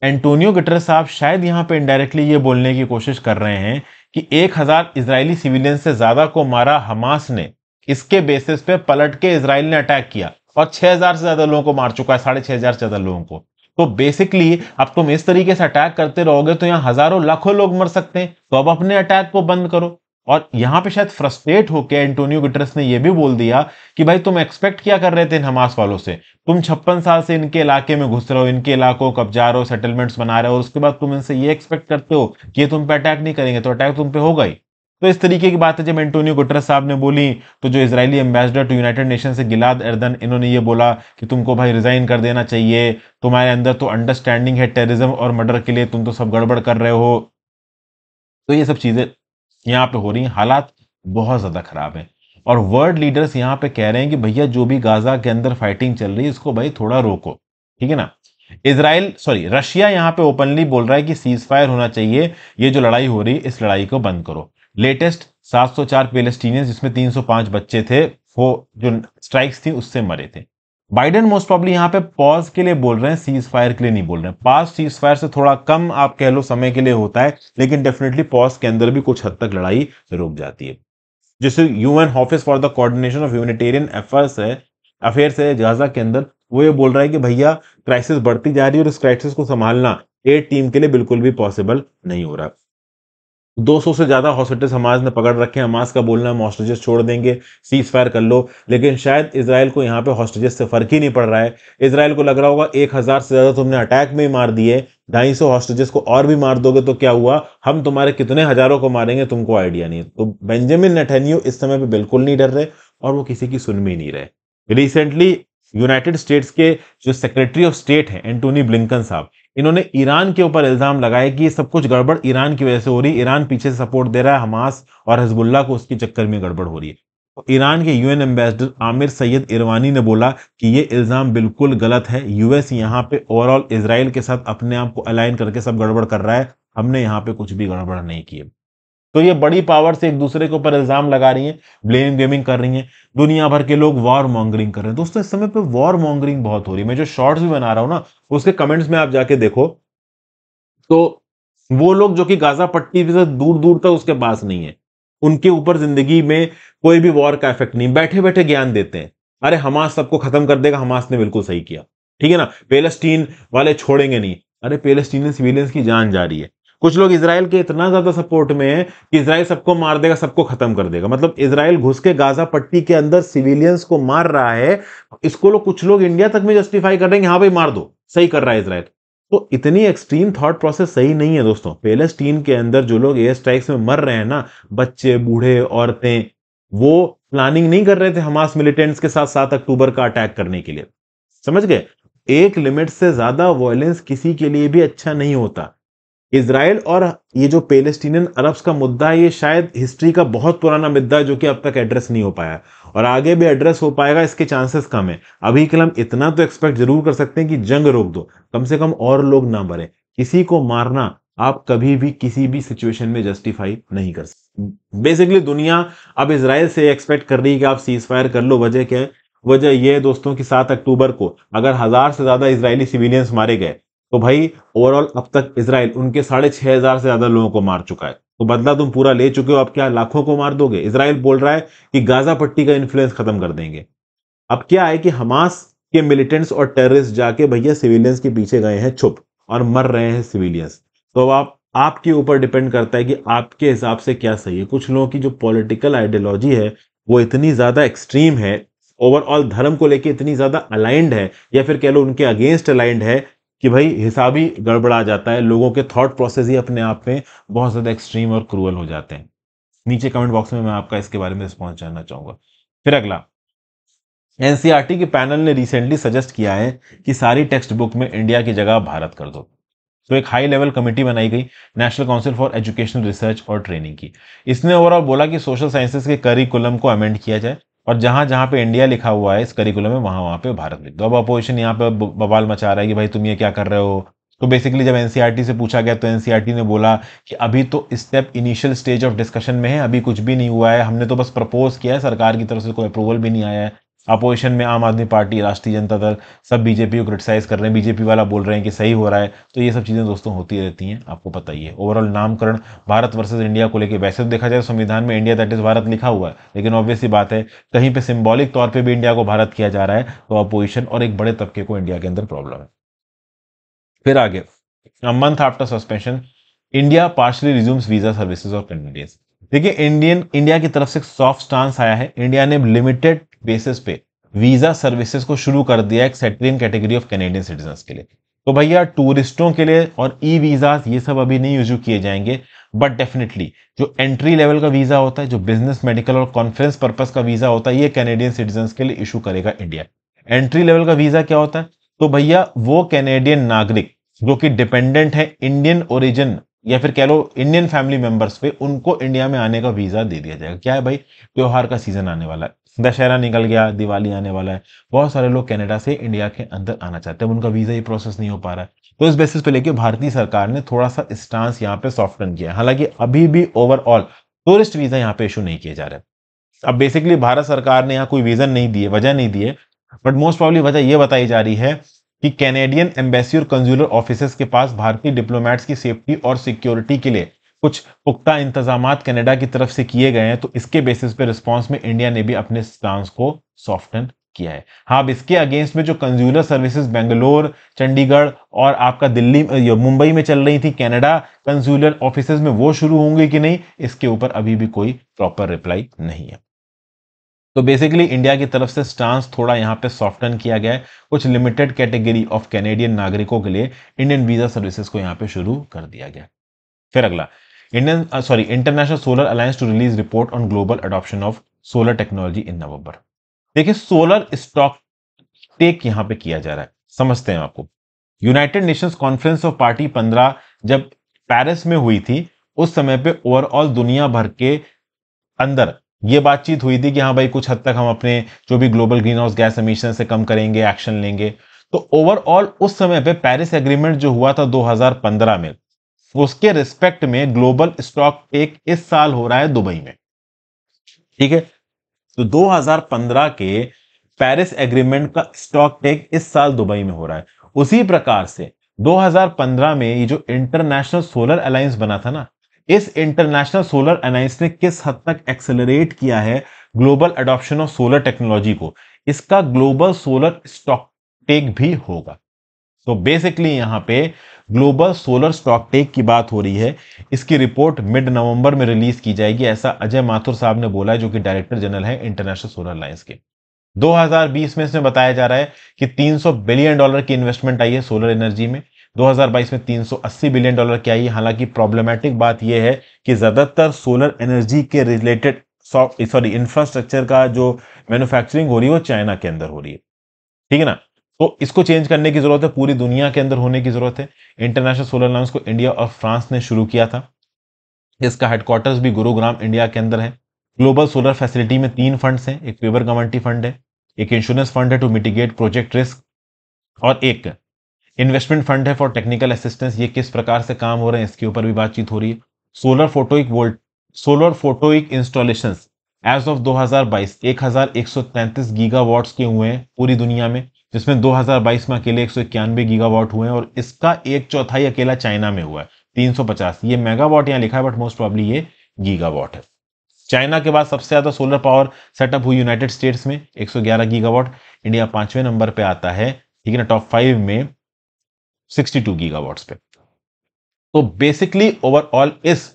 एंटोनियो गुटरेस साहब शायद यहाँ पे इनडायरेक्टली ये बोलने की कोशिश कर रहे हैं कि 1000 इसराइली सिविलियन से ज्यादा को मारा हमास ने इसके बेसिस पे पलट के इसराइल ने अटैक किया और 6000 से ज्यादा लोगों को मार चुका है साढ़े छह हजार से ज्यादा लोगों को तो बेसिकली अब तुम इस तरीके से अटैक करते रहोगे तो यहाँ हजारों लाखों लोग मर सकते हैं तो अब अपने अटैक को बंद करो और यहाँ पे शायद फ्रस्ट्रेट होकर एंटोनियो गुटरस ने यह भी बोल दिया कि भाई तुम एक्सपेक्ट क्या कर रहे थे इन हमास वालों से तुम छप्पन साल से इनके इलाके में घुस रहे हो इनके इलाकों कब्जा रहे हो सेटलमेंट्स बना रहे हो और उसके बाद तुम इनसे ये एक्सपेक्ट करते हो कि ये तुम पे अटैक नहीं करेंगे तो अटैक तुम पे होगा ही तो इस तरीके की बात है जब एंटोनियो गुटरस साहब ने बोली तो जो Israeli ambassador to United Nation से गिलाद एर्दन इन्होंने ये बोला कि तुमको भाई रिजाइन कर देना चाहिए तुम्हारे अंदर तो अंडरस्टैंडिंग है टेररिज्म और मर्डर के लिए तुम तो सब गड़बड़ कर रहे हो तो ये सब चीज़ें यहाँ पे हो रही हैं हालात बहुत ज़्यादा ख़राब हैं और वर्ल्ड लीडर्स यहाँ पे कह रहे हैं कि भैया जो भी गाजा के अंदर फाइटिंग चल रही है इसको भाई थोड़ा रोको ठीक है ना इसराइल सॉरी रशिया यहाँ पे ओपनली बोल रहा है कि सीज फायर होना चाहिए ये जो लड़ाई हो रही है इस लड़ाई को बंद करो लेटेस्ट 704 पैलेस्टीनियंस जिसमें 305 बच्चे थे वो जो स्ट्राइक्स थी उससे मरे थे बाइडेन मोस्ट प्रॉब्ली यहां पे पॉज के लिए बोल रहे हैं सीज फायर के लिए नहीं बोल रहे हैं पास सीज फायर से थोड़ा कम आप कह लो समय के लिए होता है लेकिन डेफिनेटली पॉज के अंदर भी कुछ हद तक लड़ाई रुक जाती है जैसे UN office for the coordination of humanitarian affairs है अफेयर्स है गाजा के अंदर वो ये बोल रहा है कि भैया क्राइसिस बढ़ती जा रही है और इस क्राइसिस को संभालना एड टीम के लिए बिल्कुल भी पॉसिबल नहीं हो रहा 200 से ज़्यादा हॉस्पिटल हमास ने पकड़ रखे हैं हमास का बोलना हम हॉस्टेजेस छोड़ देंगे सीज फायर कर लो लेकिन शायद इसराइल को यहाँ पे हॉस्टेजेस से फ़र्क ही नहीं पड़ रहा है इसराइल को लग रहा होगा एक हज़ार से ज़्यादा तुमने अटैक में ही मार दिए ढाई सौ हॉस्टेजेस को और भी मार दोगे तो क्या हुआ हम तुम्हारे कितने हज़ारों को मारेंगे तुमको आइडिया नहीं तो बेंजामिन नठनियो इस समय पर बिल्कुल नहीं डर रहे और वो किसी की सुन भी नहीं रहे रिसेंटली यूनाइटेड स्टेट्स के जो सेक्रेटरी ऑफ स्टेट हैं एंटोनी ब्लिंकन साहब इन्होंने ईरान के ऊपर इल्ज़ाम लगाया कि ये सब कुछ गड़बड़ ईरान की वजह से हो रही है ईरान पीछे से सपोर्ट दे रहा है हमास और हजबुल्ला को उसके चक्कर में गड़बड़ हो रही है तो ईरान के UN ambassador Amir Saeid Iravani ने बोला कि ये इल्ज़ाम बिल्कुल गलत है यूएस यहाँ पे ओवरऑल इसराइल के साथ अपने आप को अलाइन करके सब गड़बड़ कर रहा है हमने यहाँ पे कुछ भी गड़बड़ नहीं किए तो ये बड़ी पावर से एक दूसरे के ऊपर इल्ज़ाम लगा रही हैं ब्लेम गेमिंग कर रही हैं दुनिया भर के लोग वॉर मॉन्गरिंग कर रहे हैं दोस्तों इस समय पे वॉर मॉन्गरिंग बहुत हो रही है मैं जो शॉर्ट्स भी बना रहा हूँ ना उसके कमेंट्स में आप जाके देखो तो वो लोग जो कि गाजा पट्टी से दूर दूर तक उसके पास नहीं है उनके ऊपर जिंदगी में कोई भी वॉर का इफेक्ट नहीं बैठे बैठे ज्ञान देते हैं अरे हमास सबको खत्म कर देगा हमास ने बिल्कुल सही किया ठीक है ना पेलेस्टीन वाले छोड़ेंगे नहीं अरे पेलेस्टीन सिविलियंस की जान जा रही है कुछ लोग इसराइल के इतना ज्यादा सपोर्ट में है कि इसराइल सबको मार देगा सबको खत्म कर देगा मतलब इसराइल घुस के गाजा पट्टी के अंदर सिविलियंस को मार रहा है इसको लोग कुछ लोग इंडिया तक में जस्टिफाई कर रहे हैं हाँ भाई मार दो सही कर रहा है इसराइल तो इतनी एक्सट्रीम थॉट प्रोसेस सही नहीं है दोस्तों पेलेस्टीन के अंदर जो लोग एयर स्ट्राइक्स में मर रहे हैं ना बच्चे बूढ़े औरतें वो प्लानिंग नहीं कर रहे थे हमास मिलिटेंट्स के साथ सात अक्टूबर का अटैक करने के लिए समझ गए एक लिमिट से ज्यादा वॉयलेंस किसी के लिए भी अच्छा नहीं होता इसराइल और ये जो पेलेस्टीनियन अरब्स का मुद्दा है ये शायद हिस्ट्री का बहुत पुराना मुद्दा है जो कि अब तक एड्रेस नहीं हो पाया और आगे भी एड्रेस हो पाएगा इसके चांसेस कम है अभी के लिए हम इतना तो एक्सपेक्ट जरूर कर सकते हैं कि जंग रोक दो कम से कम और लोग ना मरे किसी को मारना आप कभी भी किसी भी सिचुएशन में जस्टिफाई नहीं कर सकते बेसिकली दुनिया अब इसराइल से एक्सपेक्ट कर रही है कि आप सीज फायर कर लो वजह क्या है वजह यह है दोस्तों कि सात अक्टूबर को अगर हजार से ज्यादा इसराइली सिविलियंस मारे गए तो भाई ओवरऑल अब तक इसराइल उनके साढ़े छह हज़ार से ज़्यादा लोगों को मार चुका है तो बदला तुम पूरा ले चुके हो अब क्या लाखों को मार दोगे इसराइल बोल रहा है कि गाजा पट्टी का इन्फ्लुएंस खत्म कर देंगे अब क्या है कि हमास के मिलिटेंट्स और टेररिस्ट जाके भैया सिविलियंस के पीछे गए हैं छुप और मर रहे हैं सिविलियंस तो अब आप आपके ऊपर डिपेंड करता है कि आपके हिसाब से क्या सही है कुछ लोगों की जो पॉलिटिकल आइडियोलॉजी है वो इतनी ज़्यादा एक्सट्रीम है ओवरऑल धर्म को लेके इतनी ज़्यादा अलाइंड है या फिर कह लो उनके अगेंस्ट अलाइंड है कि भाई हिसाब ही गड़बड़ा जाता है लोगों के थॉट प्रोसेस ही अपने आप में बहुत ज़्यादा एक्सट्रीम और क्रूअल हो जाते हैं नीचे कमेंट बॉक्स में मैं आपका इसके बारे में रिस्पॉन्स जानना चाहूँगा फिर अगला एनसीईआरटी के पैनल ने रिसेंटली सजेस्ट किया है कि सारी टेक्स्ट बुक में इंडिया की जगह भारत कर दो तो एक हाई लेवल कमेटी बनाई गई national council for educational research और ट्रेनिंग की इसने ओवरऑल बोला कि सोशल साइंसेस के करिकुलम को अमेंड किया जाए और जहाँ जहाँ पे इंडिया लिखा हुआ है इस करिकुलम में वहाँ वहाँ पे भारत लिख दो अब अपोजिशन यहाँ पे बवाल मचा रहा है कि भाई तुम ये क्या कर रहे हो तो बेसिकली जब एनसीईआरटी e से पूछा गया तो एनसीईआरटी e ने बोला कि अभी तो step initial stage of discussion में है अभी कुछ भी नहीं हुआ है हमने तो बस प्रपोज किया है सरकार की तरफ से कोई अप्रूवल भी नहीं आया है अपोजिशन में आम आदमी पार्टी राष्ट्रीय जनता दल सब बीजेपी को क्रिटिसाइज़ कर रहे हैं बीजेपी वाला बोल रहे हैं कि सही हो रहा है तो ये सब चीज़ें दोस्तों होती रहती हैं आपको पता ही है ओवरऑल नामकरण भारत वर्सेज इंडिया को लेकर वैसे तो देखा जाए तो संविधान में इंडिया दैट इज़ भारत लिखा हुआ है लेकिन ऑब्वियसली बात है कहीं पर सिम्बॉलिक तौर पर भी इंडिया को भारत किया जा रहा है तो अपोजिशन और एक बड़े तबके को इंडिया के अंदर प्रॉब्लम है फिर आगे month after suspension India partially resumes visa services और पेनल्टीज देखिए इंडियन इंडिया की तरफ से सॉफ्ट स्टांस आया है इंडिया ने लिमिटेड बेसिस पे वीजा सर्विसेज को शुरू कर दिया एक certain category of Canadian citizen के लिए तो भैया टूरिस्टों के लिए और ई वीज़ा ये सब अभी नहीं यूज किए जाएंगे बट डेफिनेटली जो एंट्री लेवल का वीज़ा होता है जो बिजनेस मेडिकल और कॉन्फ्रेंस पर्पज का वीज़ा होता है ये कैनेडियन सिटीजन के लिए इशू करेगा इंडिया एंट्री लेवल का वीज़ा क्या होता है तो भैया वो कैनेडियन नागरिक जो कि डिपेंडेंट है इंडियन ओरिजिन या फिर कह लो इंडियन फैमिली मेंबर्स पे उनको इंडिया में आने का वीज़ा दे दिया जाएगा क्या है भाई त्योहार का सीज़न आने वाला है दशहरा निकल गया दिवाली आने वाला है बहुत सारे लोग कनाडा से इंडिया के अंदर आना चाहते हैं उनका वीज़ा ही प्रोसेस नहीं हो पा रहा है तो इस बेसिस पे लेके भारतीय सरकार ने थोड़ा सा स्टांस यहाँ पे सॉफ्टन किया है हालांकि अभी भी ओवरऑल टूरिस्ट वीज़ा यहाँ पे इशू नहीं किए जा रहे अब बेसिकली भारत सरकार ने यहाँ कोई वीजन नहीं दिए वजह नहीं दिए बट मोस्ट प्रॉब्ली वजह यह बताई जा रही है कि कैनेडियन एम्बेसी और कंज्यूलर ऑफिस के पास भारतीय डिप्लोमेट्स की सेफ्टी और सिक्योरिटी के लिए कुछ पुख्ता इंतजाम कनाडा की तरफ से किए गए हैं तो इसके बेसिस पे रिस्पॉन्स में इंडिया ने भी अपने स्टांस को सॉफ्टन किया है हाँ अब इसके अगेंस्ट में जो कंज्यूमर सर्विसेज बेंगलोर चंडीगढ़ और आपका दिल्ली मुंबई में चल रही थी कनाडा कंज्यूलर ऑफिस में वो शुरू होंगे कि नहीं इसके ऊपर अभी भी कोई प्रॉपर रिप्लाई नहीं है तो बेसिकली इंडिया की तरफ से स्टांस थोड़ा यहाँ पे सॉफ्टन किया गया है कुछ लिमिटेड कैटेगरी ऑफ कैनेडियन नागरिकों के लिए इंडियन वीजा सर्विसेज को यहाँ पे शुरू कर दिया गया फिर अगला Indian sorry international solar alliance to release report on global global of solar technology in November देखिए सोलर स्टॉक टेक यहां पे किया जा रहा है समझते हैं आपको United Nations conference of party 15 जब पेरिस में हुई थी उस समय पे ओवरऑल दुनिया भर के अंदर ये बातचीत हुई थी कि हाँ भाई कुछ हद तक हम अपने जो भी global greenhouse gas emission से कम करेंगे एक्शन लेंगे तो ओवरऑल उस समय पे पेरिस एग्रीमेंट जो हुआ था 2015 में उसके रिस्पेक्ट में ग्लोबल स्टॉक टेक इस साल हो रहा है दुबई में ठीक है तो 2015 के पेरिस एग्रीमेंट का स्टॉक टेक इस साल दुबई में हो रहा है उसी प्रकार से 2015 में ये जो इंटरनेशनल सोलर अलायंस बना था ना इस इंटरनेशनल सोलर अलायंस ने किस हद तक एक्सेलरेट किया है global adoption of solar technology को इसका ग्लोबल सोलर स्टॉक टेक भी होगा तो बेसिकली यहां पे ग्लोबल सोलर स्टॉक टेक की बात हो रही है इसकी रिपोर्ट मिड नवंबर में रिलीज की जाएगी ऐसा अजय माथुर साहब ने बोला है जो कि डायरेक्टर जनरल है इंटरनेशनल सोलर लाइन्स के 2020 में इसमें बताया जा रहा है कि 300 बिलियन डॉलर की इन्वेस्टमेंट आई है सोलर एनर्जी में 2022 में 380 बिलियन डॉलर की आई है हालांकि प्रॉब्लमेटिक बात यह है कि ज़्यादातर सोलर एनर्जी के रिलेटेड सॉरी इंफ्रास्ट्रक्चर का जो मैन्युफैक्चरिंग हो रही है वो चाइना के अंदर हो रही है ठीक है ना तो इसको चेंज करने की ज़रूरत है पूरी दुनिया के अंदर होने की ज़रूरत है इंटरनेशनल सोलर अलायंस को इंडिया और फ्रांस ने शुरू किया था इसका हेडक्वार्टर्स भी गुरुग्राम इंडिया के अंदर है ग्लोबल सोलर फैसिलिटी में तीन फंड हैं एक रिवर गवर्नमेंटी फंड है एक इंश्योरेंस फंड है टू मिटिगेट प्रोजेक्ट रिस्क और एक इन्वेस्टमेंट फंड है फॉर टेक्निकल असिस्टेंस ये किस प्रकार से काम हो रहे हैं इसके ऊपर भी बातचीत हो रही है solar photovoltaic solar photovoltaic installation as of 2022 1133 gigawatts के हुए हैं पूरी दुनिया में जिसमें 2022 में अकेले एक सौ इक्यानवे गीगावाट हुए हैं और इसका एक चौथाई अकेला चाइना में हुआ है 350 ये मेगावाट यहाँ लिखा है बट मोस्ट प्रॉब्ली ये गीगावाट है चाइना के बाद सबसे ज़्यादा सोलर पावर सेटअप हुई यूनाइटेड स्टेट्स में 111 गीगावाट इंडिया पांचवें नंबर पे आता है ठीक है ना टॉप फाइव में 62 गीगावाट्स पे तो बेसिकली ओवरऑल इस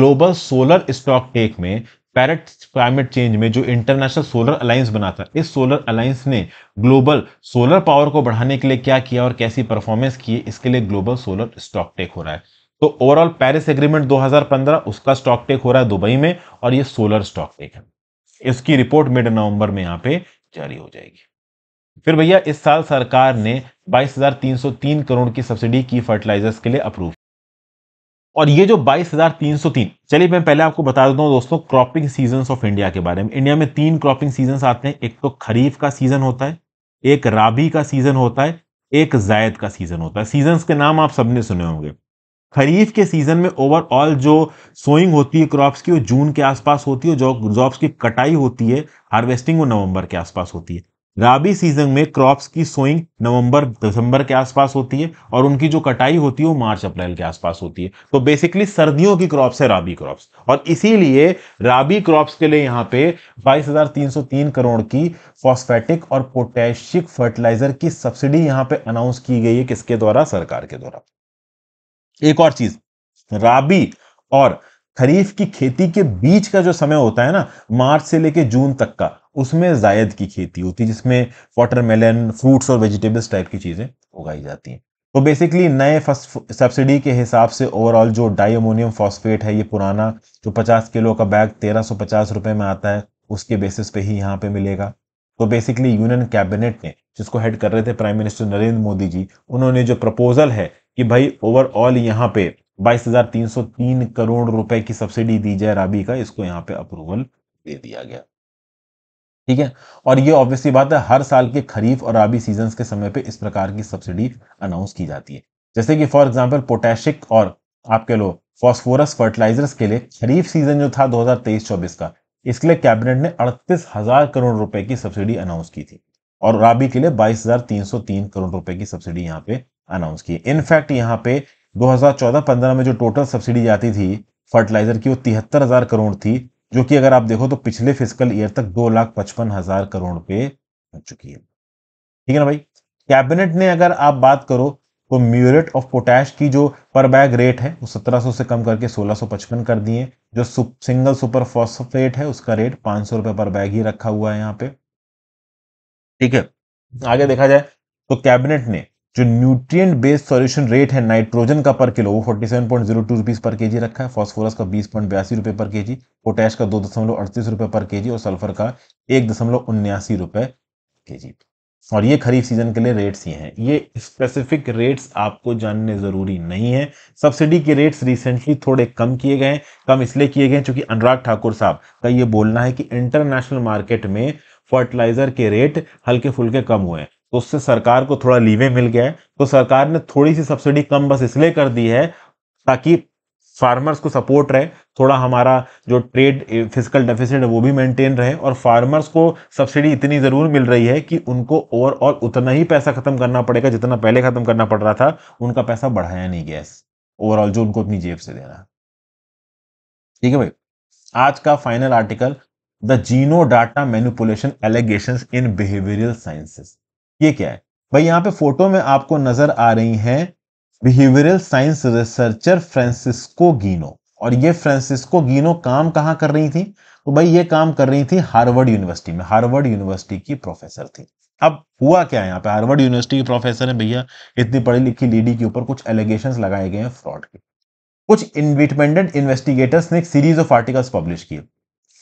ग्लोबल सोलर स्टॉक टेक में पैरट क्लाइमेट चेंज में जो इंटरनेशनल सोलर अलायंस बना था इस सोलर अलायंस ने ग्लोबल सोलर पावर को बढ़ाने के लिए क्या किया और कैसी परफॉर्मेंस की इसके लिए ग्लोबल सोलर स्टॉक टेक हो रहा है तो ओवरऑल पेरिस एग्रीमेंट 2015 उसका स्टॉक टेक हो रहा है दुबई में और ये सोलर स्टॉक टेक है इसकी रिपोर्ट मिड नवंबर में यहाँ पे जारी हो जाएगी फिर भैया इस साल सरकार ने 22,303 करोड़ की सब्सिडी की फर्टिलाइजर्स के लिए अप्रूव और ये जो 22,303 चलिए मैं पहले आपको बता देता हूँ दोस्तों क्रॉपिंग सीजन ऑफ इंडिया के बारे में इंडिया में तीन क्रॉपिंग सीजन आते हैं एक तो खरीफ का सीजन होता है एक राबी का सीजन होता है एक जायद का सीजन होता है सीजन के नाम आप सबने सुने होंगे खरीफ के सीजन में ओवरऑल जो सोइंग होती है क्रॉप्स की वो जून के आसपास होती है जो जॉब्स की कटाई होती है हार्वेस्टिंग वो नवंबर के आसपास होती है राबी सीजन में क्रॉप्स की सोइंग नवंबर दिसंबर के आसपास होती है और उनकी जो कटाई होती है वो मार्च अप्रैल के आसपास होती है तो बेसिकली सर्दियों की क्रॉप्स है राबी क्रॉप्स और इसीलिए राबी क्रॉप्स के लिए यहाँ पे 22,303 करोड़ की फॉस्फेटिक और पोटेशिक फर्टिलाइजर की सब्सिडी यहाँ पे अनाउंस की गई है किसके द्वारा सरकार के द्वारा एक और चीज राबी और खरीफ की खेती के बीच का जो समय होता है ना मार्च से लेके जून तक का उसमें जायद की खेती होती है जिसमें वाटरमेलन फ्रूट्स और वेजिटेबल्स टाइप की चीज़ें उगाई जाती हैं तो बेसिकली नए सब्सिडी के हिसाब से ओवरऑल जो डाइमोनियम फॉस्फेट है ये पुराना जो 50 किलो का बैग तेरह सौ रुपए में आता है उसके बेसिस पे ही यहाँ पे मिलेगा तो बेसिकली यूनियन कैबिनेट ने जिसको हेड कर रहे थे प्राइम मिनिस्टर नरेंद्र मोदी जी उन्होंने जो प्रपोजल है कि भाई ओवरऑल यहाँ पे 22,303 करोड़ रुपए की सब्सिडी दी जाए राबी का इसको यहाँ पे अप्रूवल दे दिया गया ठीक है और ये ऑब्वियसली बात है हर साल के खरीफ और राबी सीजन के समय पे इस प्रकार की सब्सिडी अनाउंस की जाती है जैसे कि फॉर एग्जाम्पल पोटेशिक और आप कह लो फॉस्फोरस फर्टिलाइजर्स के लिए खरीफ सीजन जो था 2023-24 का इसके लिए कैबिनेट ने अड़तीस हजार करोड़ रुपए की सब्सिडी अनाउंस की थी और राबी के लिए 22,303 करोड़ रुपए की सब्सिडी यहाँ पे अनाउंस की इनफैक्ट यहाँ पे 2014-15 में जो टोटल सब्सिडी जाती थी फर्टिलाइजर की वो तिहत्तर हजार करोड़ थी जो कि अगर आप देखो तो पिछले फिजिकल ईयर तक दो लाख पचपन हजार करोड़ पे पहुंच चुकी है ठीक है ना भाई कैबिनेट ने अगर आप बात करो तो म्यूरेट ऑफ पोटैश की जो पर बैग रेट है वो 1700 से कम करके 1655 कर दिए जो सिंगल सुपर फॉस्फेट है उसका रेट पांच सौ पर बैग ही रखा हुआ है यहाँ पे ठीक है आगे देखा जाए तो कैबिनेट ने जो न्यूट्रिएंट बेस्ड सॉल्यूशन रेट है नाइट्रोजन का पर किलो वो 47.02 रुपीस पर केजी रखा है फास्फोरस का बीस पॉइंट बयासी रुपये पर केजी पोटैश का दो दशमलव अड़तीस रुपये पर केजी और सल्फर का एक दशमलव उन्यासी रुपये के जी और ये खरीफ सीजन के लिए रेट्स ही हैं ये स्पेसिफिक रेट्स आपको जानने ज़रूरी नहीं है सब्सिडी के रेट्स रिसेंटली थोड़े कम किए गए हैं कम इसलिए किए गए हैं क्योंकि अनुराग ठाकुर साहब का ये बोलना है कि इंटरनेशनल मार्केट में फर्टिलाइजर के रेट हल्के फुल्के कम हुए हैं तो उससे सरकार को थोड़ा लीवे मिल गया है तो सरकार ने थोड़ी सी सब्सिडी कम बस इसलिए कर दी है ताकि फार्मर्स को सपोर्ट रहे थोड़ा हमारा जो ट्रेड फिजिकल डेफिसिट है वो भी मेंटेन रहे और फार्मर्स को सब्सिडी इतनी ज़रूर मिल रही है कि उनको ओवरऑल उतना ही पैसा ख़त्म करना पड़ेगा जितना पहले ख़त्म करना पड़ रहा था उनका पैसा बढ़ाया नहीं गया ओवरऑल जो उनको अपनी जेब से देना ठीक है भाई आज का final article the Gino data manipulation allegation in behavioural sciences ये क्या है भाई यहाँ पे फोटो में आपको नजर आ रही हैं बिहेवियरल साइंस रिसर्चर फ्रांसिस्को गिनो और ये फ्रांसिस्को गिनो काम कहाँ कर रही थी तो भाई ये काम कर रही थी हार्वर्ड यूनिवर्सिटी में हार्वर्ड यूनिवर्सिटी की प्रोफेसर थी अब हुआ क्या है यहाँ पे हार्वर्ड यूनिवर्सिटी की प्रोफेसर है भैया इतनी पढ़ी लिखी लेडी के ऊपर कुछ एलिगेशन लगाए गए हैं फ्रॉड के कुछ इंडिपेंडेंट इन्वेस्टिगेटर्स ने एक सीरीज ऑफ आर्टिकल्स पब्लिश किए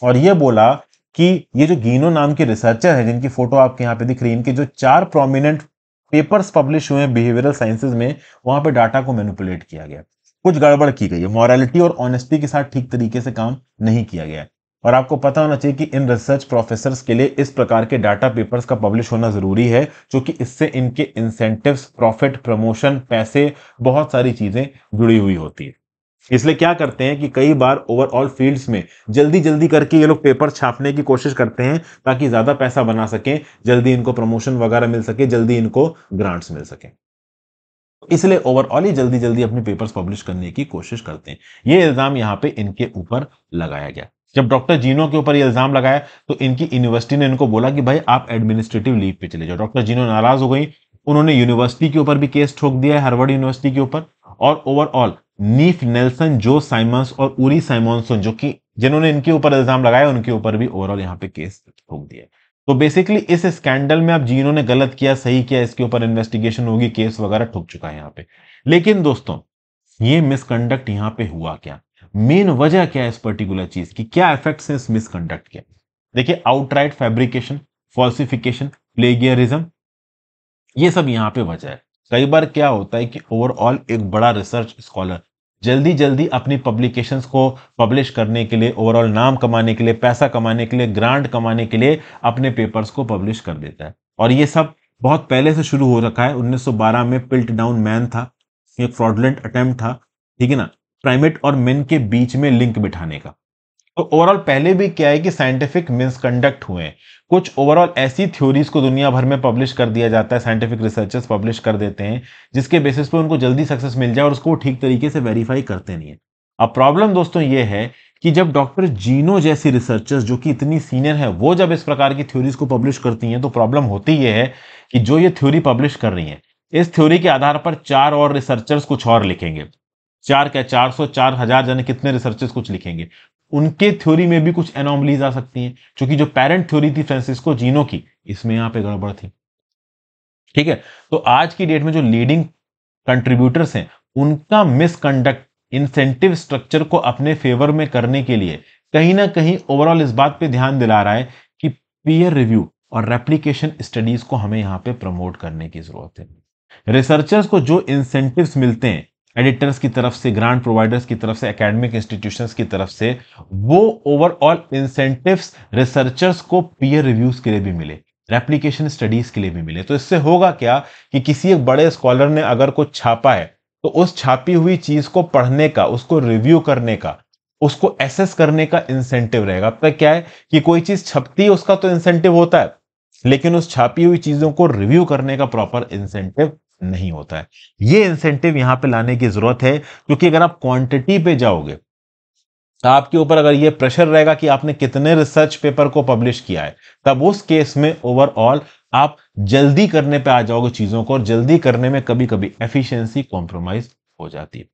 और ये बोला कि ये जो गीनो नाम के रिसर्चर हैं जिनकी फोटो आपके यहाँ पे दिख रही है इनके जो चार प्रोमिनेंट पेपर्स पब्लिश हुए हैं बिहेवियरल साइंसेज में वहां पे डाटा को मैनिपुलेट किया गया कुछ गड़बड़ की गई है मॉरलिटी और ऑनेस्टी के साथ ठीक तरीके से काम नहीं किया गया और आपको पता होना चाहिए कि इन रिसर्च प्रोफेसर के लिए इस प्रकार के डाटा पेपर्स का पब्लिश होना जरूरी है क्योंकि इससे इनके इंसेंटिव प्रॉफिट प्रमोशन पैसे बहुत सारी चीजें जुड़ी हुई होती है इसलिए क्या करते हैं कि कई बार ओवरऑल फील्ड्स में जल्दी जल्दी करके ये लोग पेपर छापने की कोशिश करते हैं ताकि ज़्यादा पैसा बना सकें जल्दी इनको प्रमोशन वगैरह मिल सके जल्दी इनको ग्रांट्स मिल सके इसलिए ओवरऑल ही जल्दी जल्दी अपने पेपर्स पब्लिश करने की कोशिश करते हैं ये इल्ज़ाम यहाँ पे इनके ऊपर लगाया गया जब डॉक्टर जीनो के ऊपर ये इल्ज़ाम लगाया तो इनकी यूनिवर्सिटी ने इनको बोला कि भाई आप एडमिनिस्ट्रेटिव लीव पे चले जाओ डॉक्टर जीनो नाराज़ हो गई उन्होंने यूनिवर्सिटी के ऊपर भी केस ठोक दिया है हार्वर्ड यूनिवर्सिटी के ऊपर और ओवरऑल नीफ नेल्सन जो साइमंस और उरी साइमसन जो कि जिन्होंने इनके ऊपर इल्जाम लगाया उनके ऊपर भी ओवरऑल यहाँ पे केस ठोक दिया तो बेसिकली इस स्कैंडल में अब जिन्होंने गलत किया सही किया इसके ऊपर इन्वेस्टिगेशन होगी केस वगैरह ठोक चुका है यहाँ पे लेकिन दोस्तों ये मिसकंडक्ट यहाँ पे हुआ क्या मेन वजह क्या है इस पर्टिकुलर चीज की क्या इफेक्ट है इस मिसकंडक्ट के देखिए आउटराइट फैब्रिकेशन फॉल्सिफिकेशन प्लेगियरिज्म ये सब यहाँ पे वजह है कई बार क्या होता है कि ओवरऑल एक बड़ा रिसर्च स्कॉलर जल्दी जल्दी अपनी पब्लिकेशंस को पब्लिश करने के लिए ओवरऑल नाम कमाने के लिए पैसा कमाने के लिए ग्रांट कमाने के लिए अपने पेपर्स को पब्लिश कर देता है और ये सब बहुत पहले से शुरू हो रखा है 1912 में पिल्ट डाउन मैन था एक फ्रॉडलेंट अटेम्प्ट था ठीक है ना प्राइमेट और मेन के बीच में लिंक बिठाने का तो ओवरऑल पहले भी क्या है कि साइंटिफिक मिसकंडक्ट हुए हैं कुछ ओवरऑल ऐसी थ्योरीज को दुनिया भर में पब्लिश कर दिया जाता है साइंटिफिक रिसर्चर्स पब्लिश कर देते हैं जिसके बेसिस पे उनको जल्दी सक्सेस मिल जाए और उसको ठीक तरीके से वेरीफाई करते नहीं है अब प्रॉब्लम दोस्तों ये है कि जब डॉक्टर जीनो जैसी रिसर्चर्स जो कि इतनी सीनियर है वो जब इस प्रकार की थ्योरीज को पब्लिश करती हैं तो प्रॉब्लम होती ये है कि जो ये थ्योरी पब्लिश कर रही हैं इस थ्योरी के आधार पर चार और रिसर्चर्स कुछ और लिखेंगे चार क्या चार सौ चार हजार जन कितने रिसर्चर्स कुछ लिखेंगे उनके थ्योरी में भी कुछ एनोमलीज आ सकती हैं क्योंकि जो पेरेंट थ्योरी थी फ्रांसिस्को जीनो की इसमें यहां पे गड़बड़ थी ठीक है तो आज की डेट में जो लीडिंग कंट्रीब्यूटर्स हैं उनका मिसकंडक्ट इंसेंटिव स्ट्रक्चर को अपने फेवर में करने के लिए कहीं ना कहीं ओवरऑल इस बात पे ध्यान दिला रहा है कि पीयर रिव्यू और रेप्लीकेशन स्टडीज को हमें यहाँ पे प्रमोट करने की जरूरत है रिसर्चर्स को जो इंसेंटिव्स मिलते हैं एडिटर्स की तरफ से ग्रांट प्रोवाइडर्स की तरफ से एकेडमिक इंस्टीट्यूशंस की तरफ से वो ओवरऑल इंसेंटिव्स रिसर्चर्स को पीयर रिव्यूज के लिए भी मिले रेप्लीकेशन स्टडीज के लिए भी मिले तो इससे होगा क्या कि किसी एक बड़े स्कॉलर ने अगर कुछ छापा है तो उस छापी हुई चीज को पढ़ने का उसको रिव्यू करने का उसको एसेस करने का इंसेंटिव रहेगा अब तक क्या है कि कोई चीज छपती है उसका तो इंसेंटिव होता है लेकिन उस छापी हुई चीजों को रिव्यू करने का प्रॉपर इंसेंटिव नहीं होता है ये इंसेंटिव यहां पे लाने की जरूरत है क्योंकि अगर आप क्वांटिटी पे जाओगे आपके ऊपर अगर ये प्रेशर रहेगा कि आपने कितने रिसर्च पेपर को पब्लिश किया है तब उस केस में ओवरऑल आप जल्दी करने पे आ जाओगे चीजों को और जल्दी करने में कभी कभी एफिशिएंसी कॉम्प्रोमाइज हो जाती है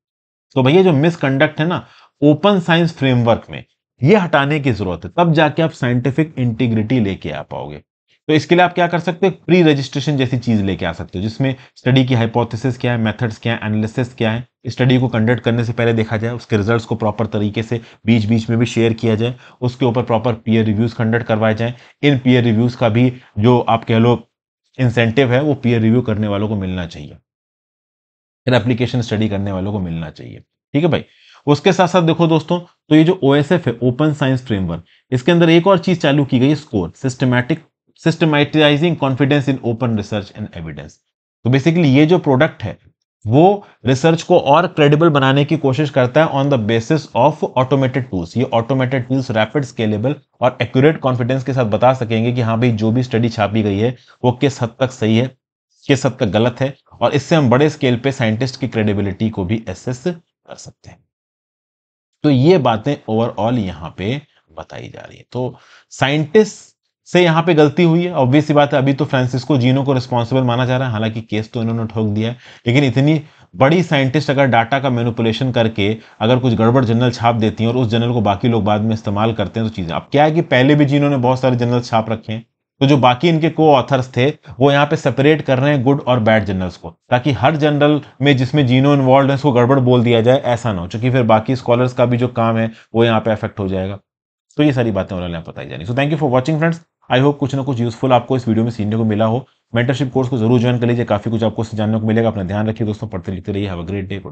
तो भैया जो मिसकंडक्ट है ना ओपन साइंस फ्रेमवर्क में ये हटाने की जरूरत है तब जाके आप साइंटिफिक इंटीग्रिटी लेके आ पाओगे तो इसके लिए आप क्या कर सकते हो प्री रजिस्ट्रेशन जैसी चीज़ लेके आ सकते हो जिसमें स्टडी की हाइपोथेसिस क्या है मेथड्स क्या है एनालिसिस क्या है स्टडी को कंडक्ट करने से पहले देखा जाए उसके रिजल्ट्स को प्रॉपर तरीके से बीच बीच में भी शेयर किया जाए उसके ऊपर प्रॉपर पीयर रिव्यूज़ कंडक्ट करवाए जाए इन पीयर रिव्यूज़ का भी जो आप कह लो इंसेंटिव है वो पीयर रिव्यू करने वालों को मिलना चाहिए फिर एप्लीकेशन स्टडी करने वालों को मिलना चाहिए ठीक है भाई उसके साथ साथ देखो दोस्तों तो ये जो ओ है ओपन साइंस फ्रेमवर्क इसके अंदर एक और चीज़ चालू की गई score systematic systematizing confidence in open research and evidence तो बेसिकली ये जो प्रोडक्ट है वो रिसर्च को और क्रेडिबल बनाने की कोशिश करता है on the basis of automated tools ये ऑटोमेटेड टूल्स रैपिड स्केलेबल और एक्यूरेट कॉन्फिडेंस के साथ बता सकेंगे कि हाँ भाई जो भी स्टडी छापी गई है वो किस हद तक सही है किस हद तक गलत है और इससे हम बड़े स्केल पे साइंटिस्ट की क्रेडिबिलिटी को भी एसेस कर सकते हैं तो ये बातें ओवरऑल यहाँ पे बताई जा रही है तो साइंटिस्ट से यहाँ पे गलती हुई है ऑब्वियस बात है अभी तो फ्रांसिस्को जीनो को रिस्पॉन्सिबल माना जा रहा है हालांकि केस तो इन्होंने ठोक दिया है लेकिन इतनी बड़ी साइंटिस्ट अगर डाटा का मेनुपुलेशन करके अगर कुछ गड़बड़ जनरल छाप देती हैं और उस जनरल को बाकी लोग बाद में इस्तेमाल करते हैं तो चीज़ें अब क्या है कि पहले भी जीनों ने बहुत सारे जनरल छाप रखे हैं तो जो बाकी इनके को ऑथर्स थे वो यहाँ पे सेपरेट कर रहे हैं गुड और बैड जनरल्स को ताकि हर जनरल में जिसमें जीनो इन्वॉल्व है उसको गड़बड़ बोल दिया जाए ऐसा ना हो चूंकि फिर बाकी स्कॉलर्स का भी जो काम है वो यहाँ पे अफेक्ट हो जाएगा तो ये सारी बातें उन्होंने बताई जानी so thank you for watching friends I hope कुछ ना कुछ यूजफुल आपको इस वीडियो में सीखने को मिला हो मेंटरशिप कोर्स को जरूर ज्वाइन कर लीजिए काफी कुछ आपको जानने को मिलेगा अपना ध्यान रखिए दोस्तों पढ़ते लिखते रहिए हैव अ ग्रेट डे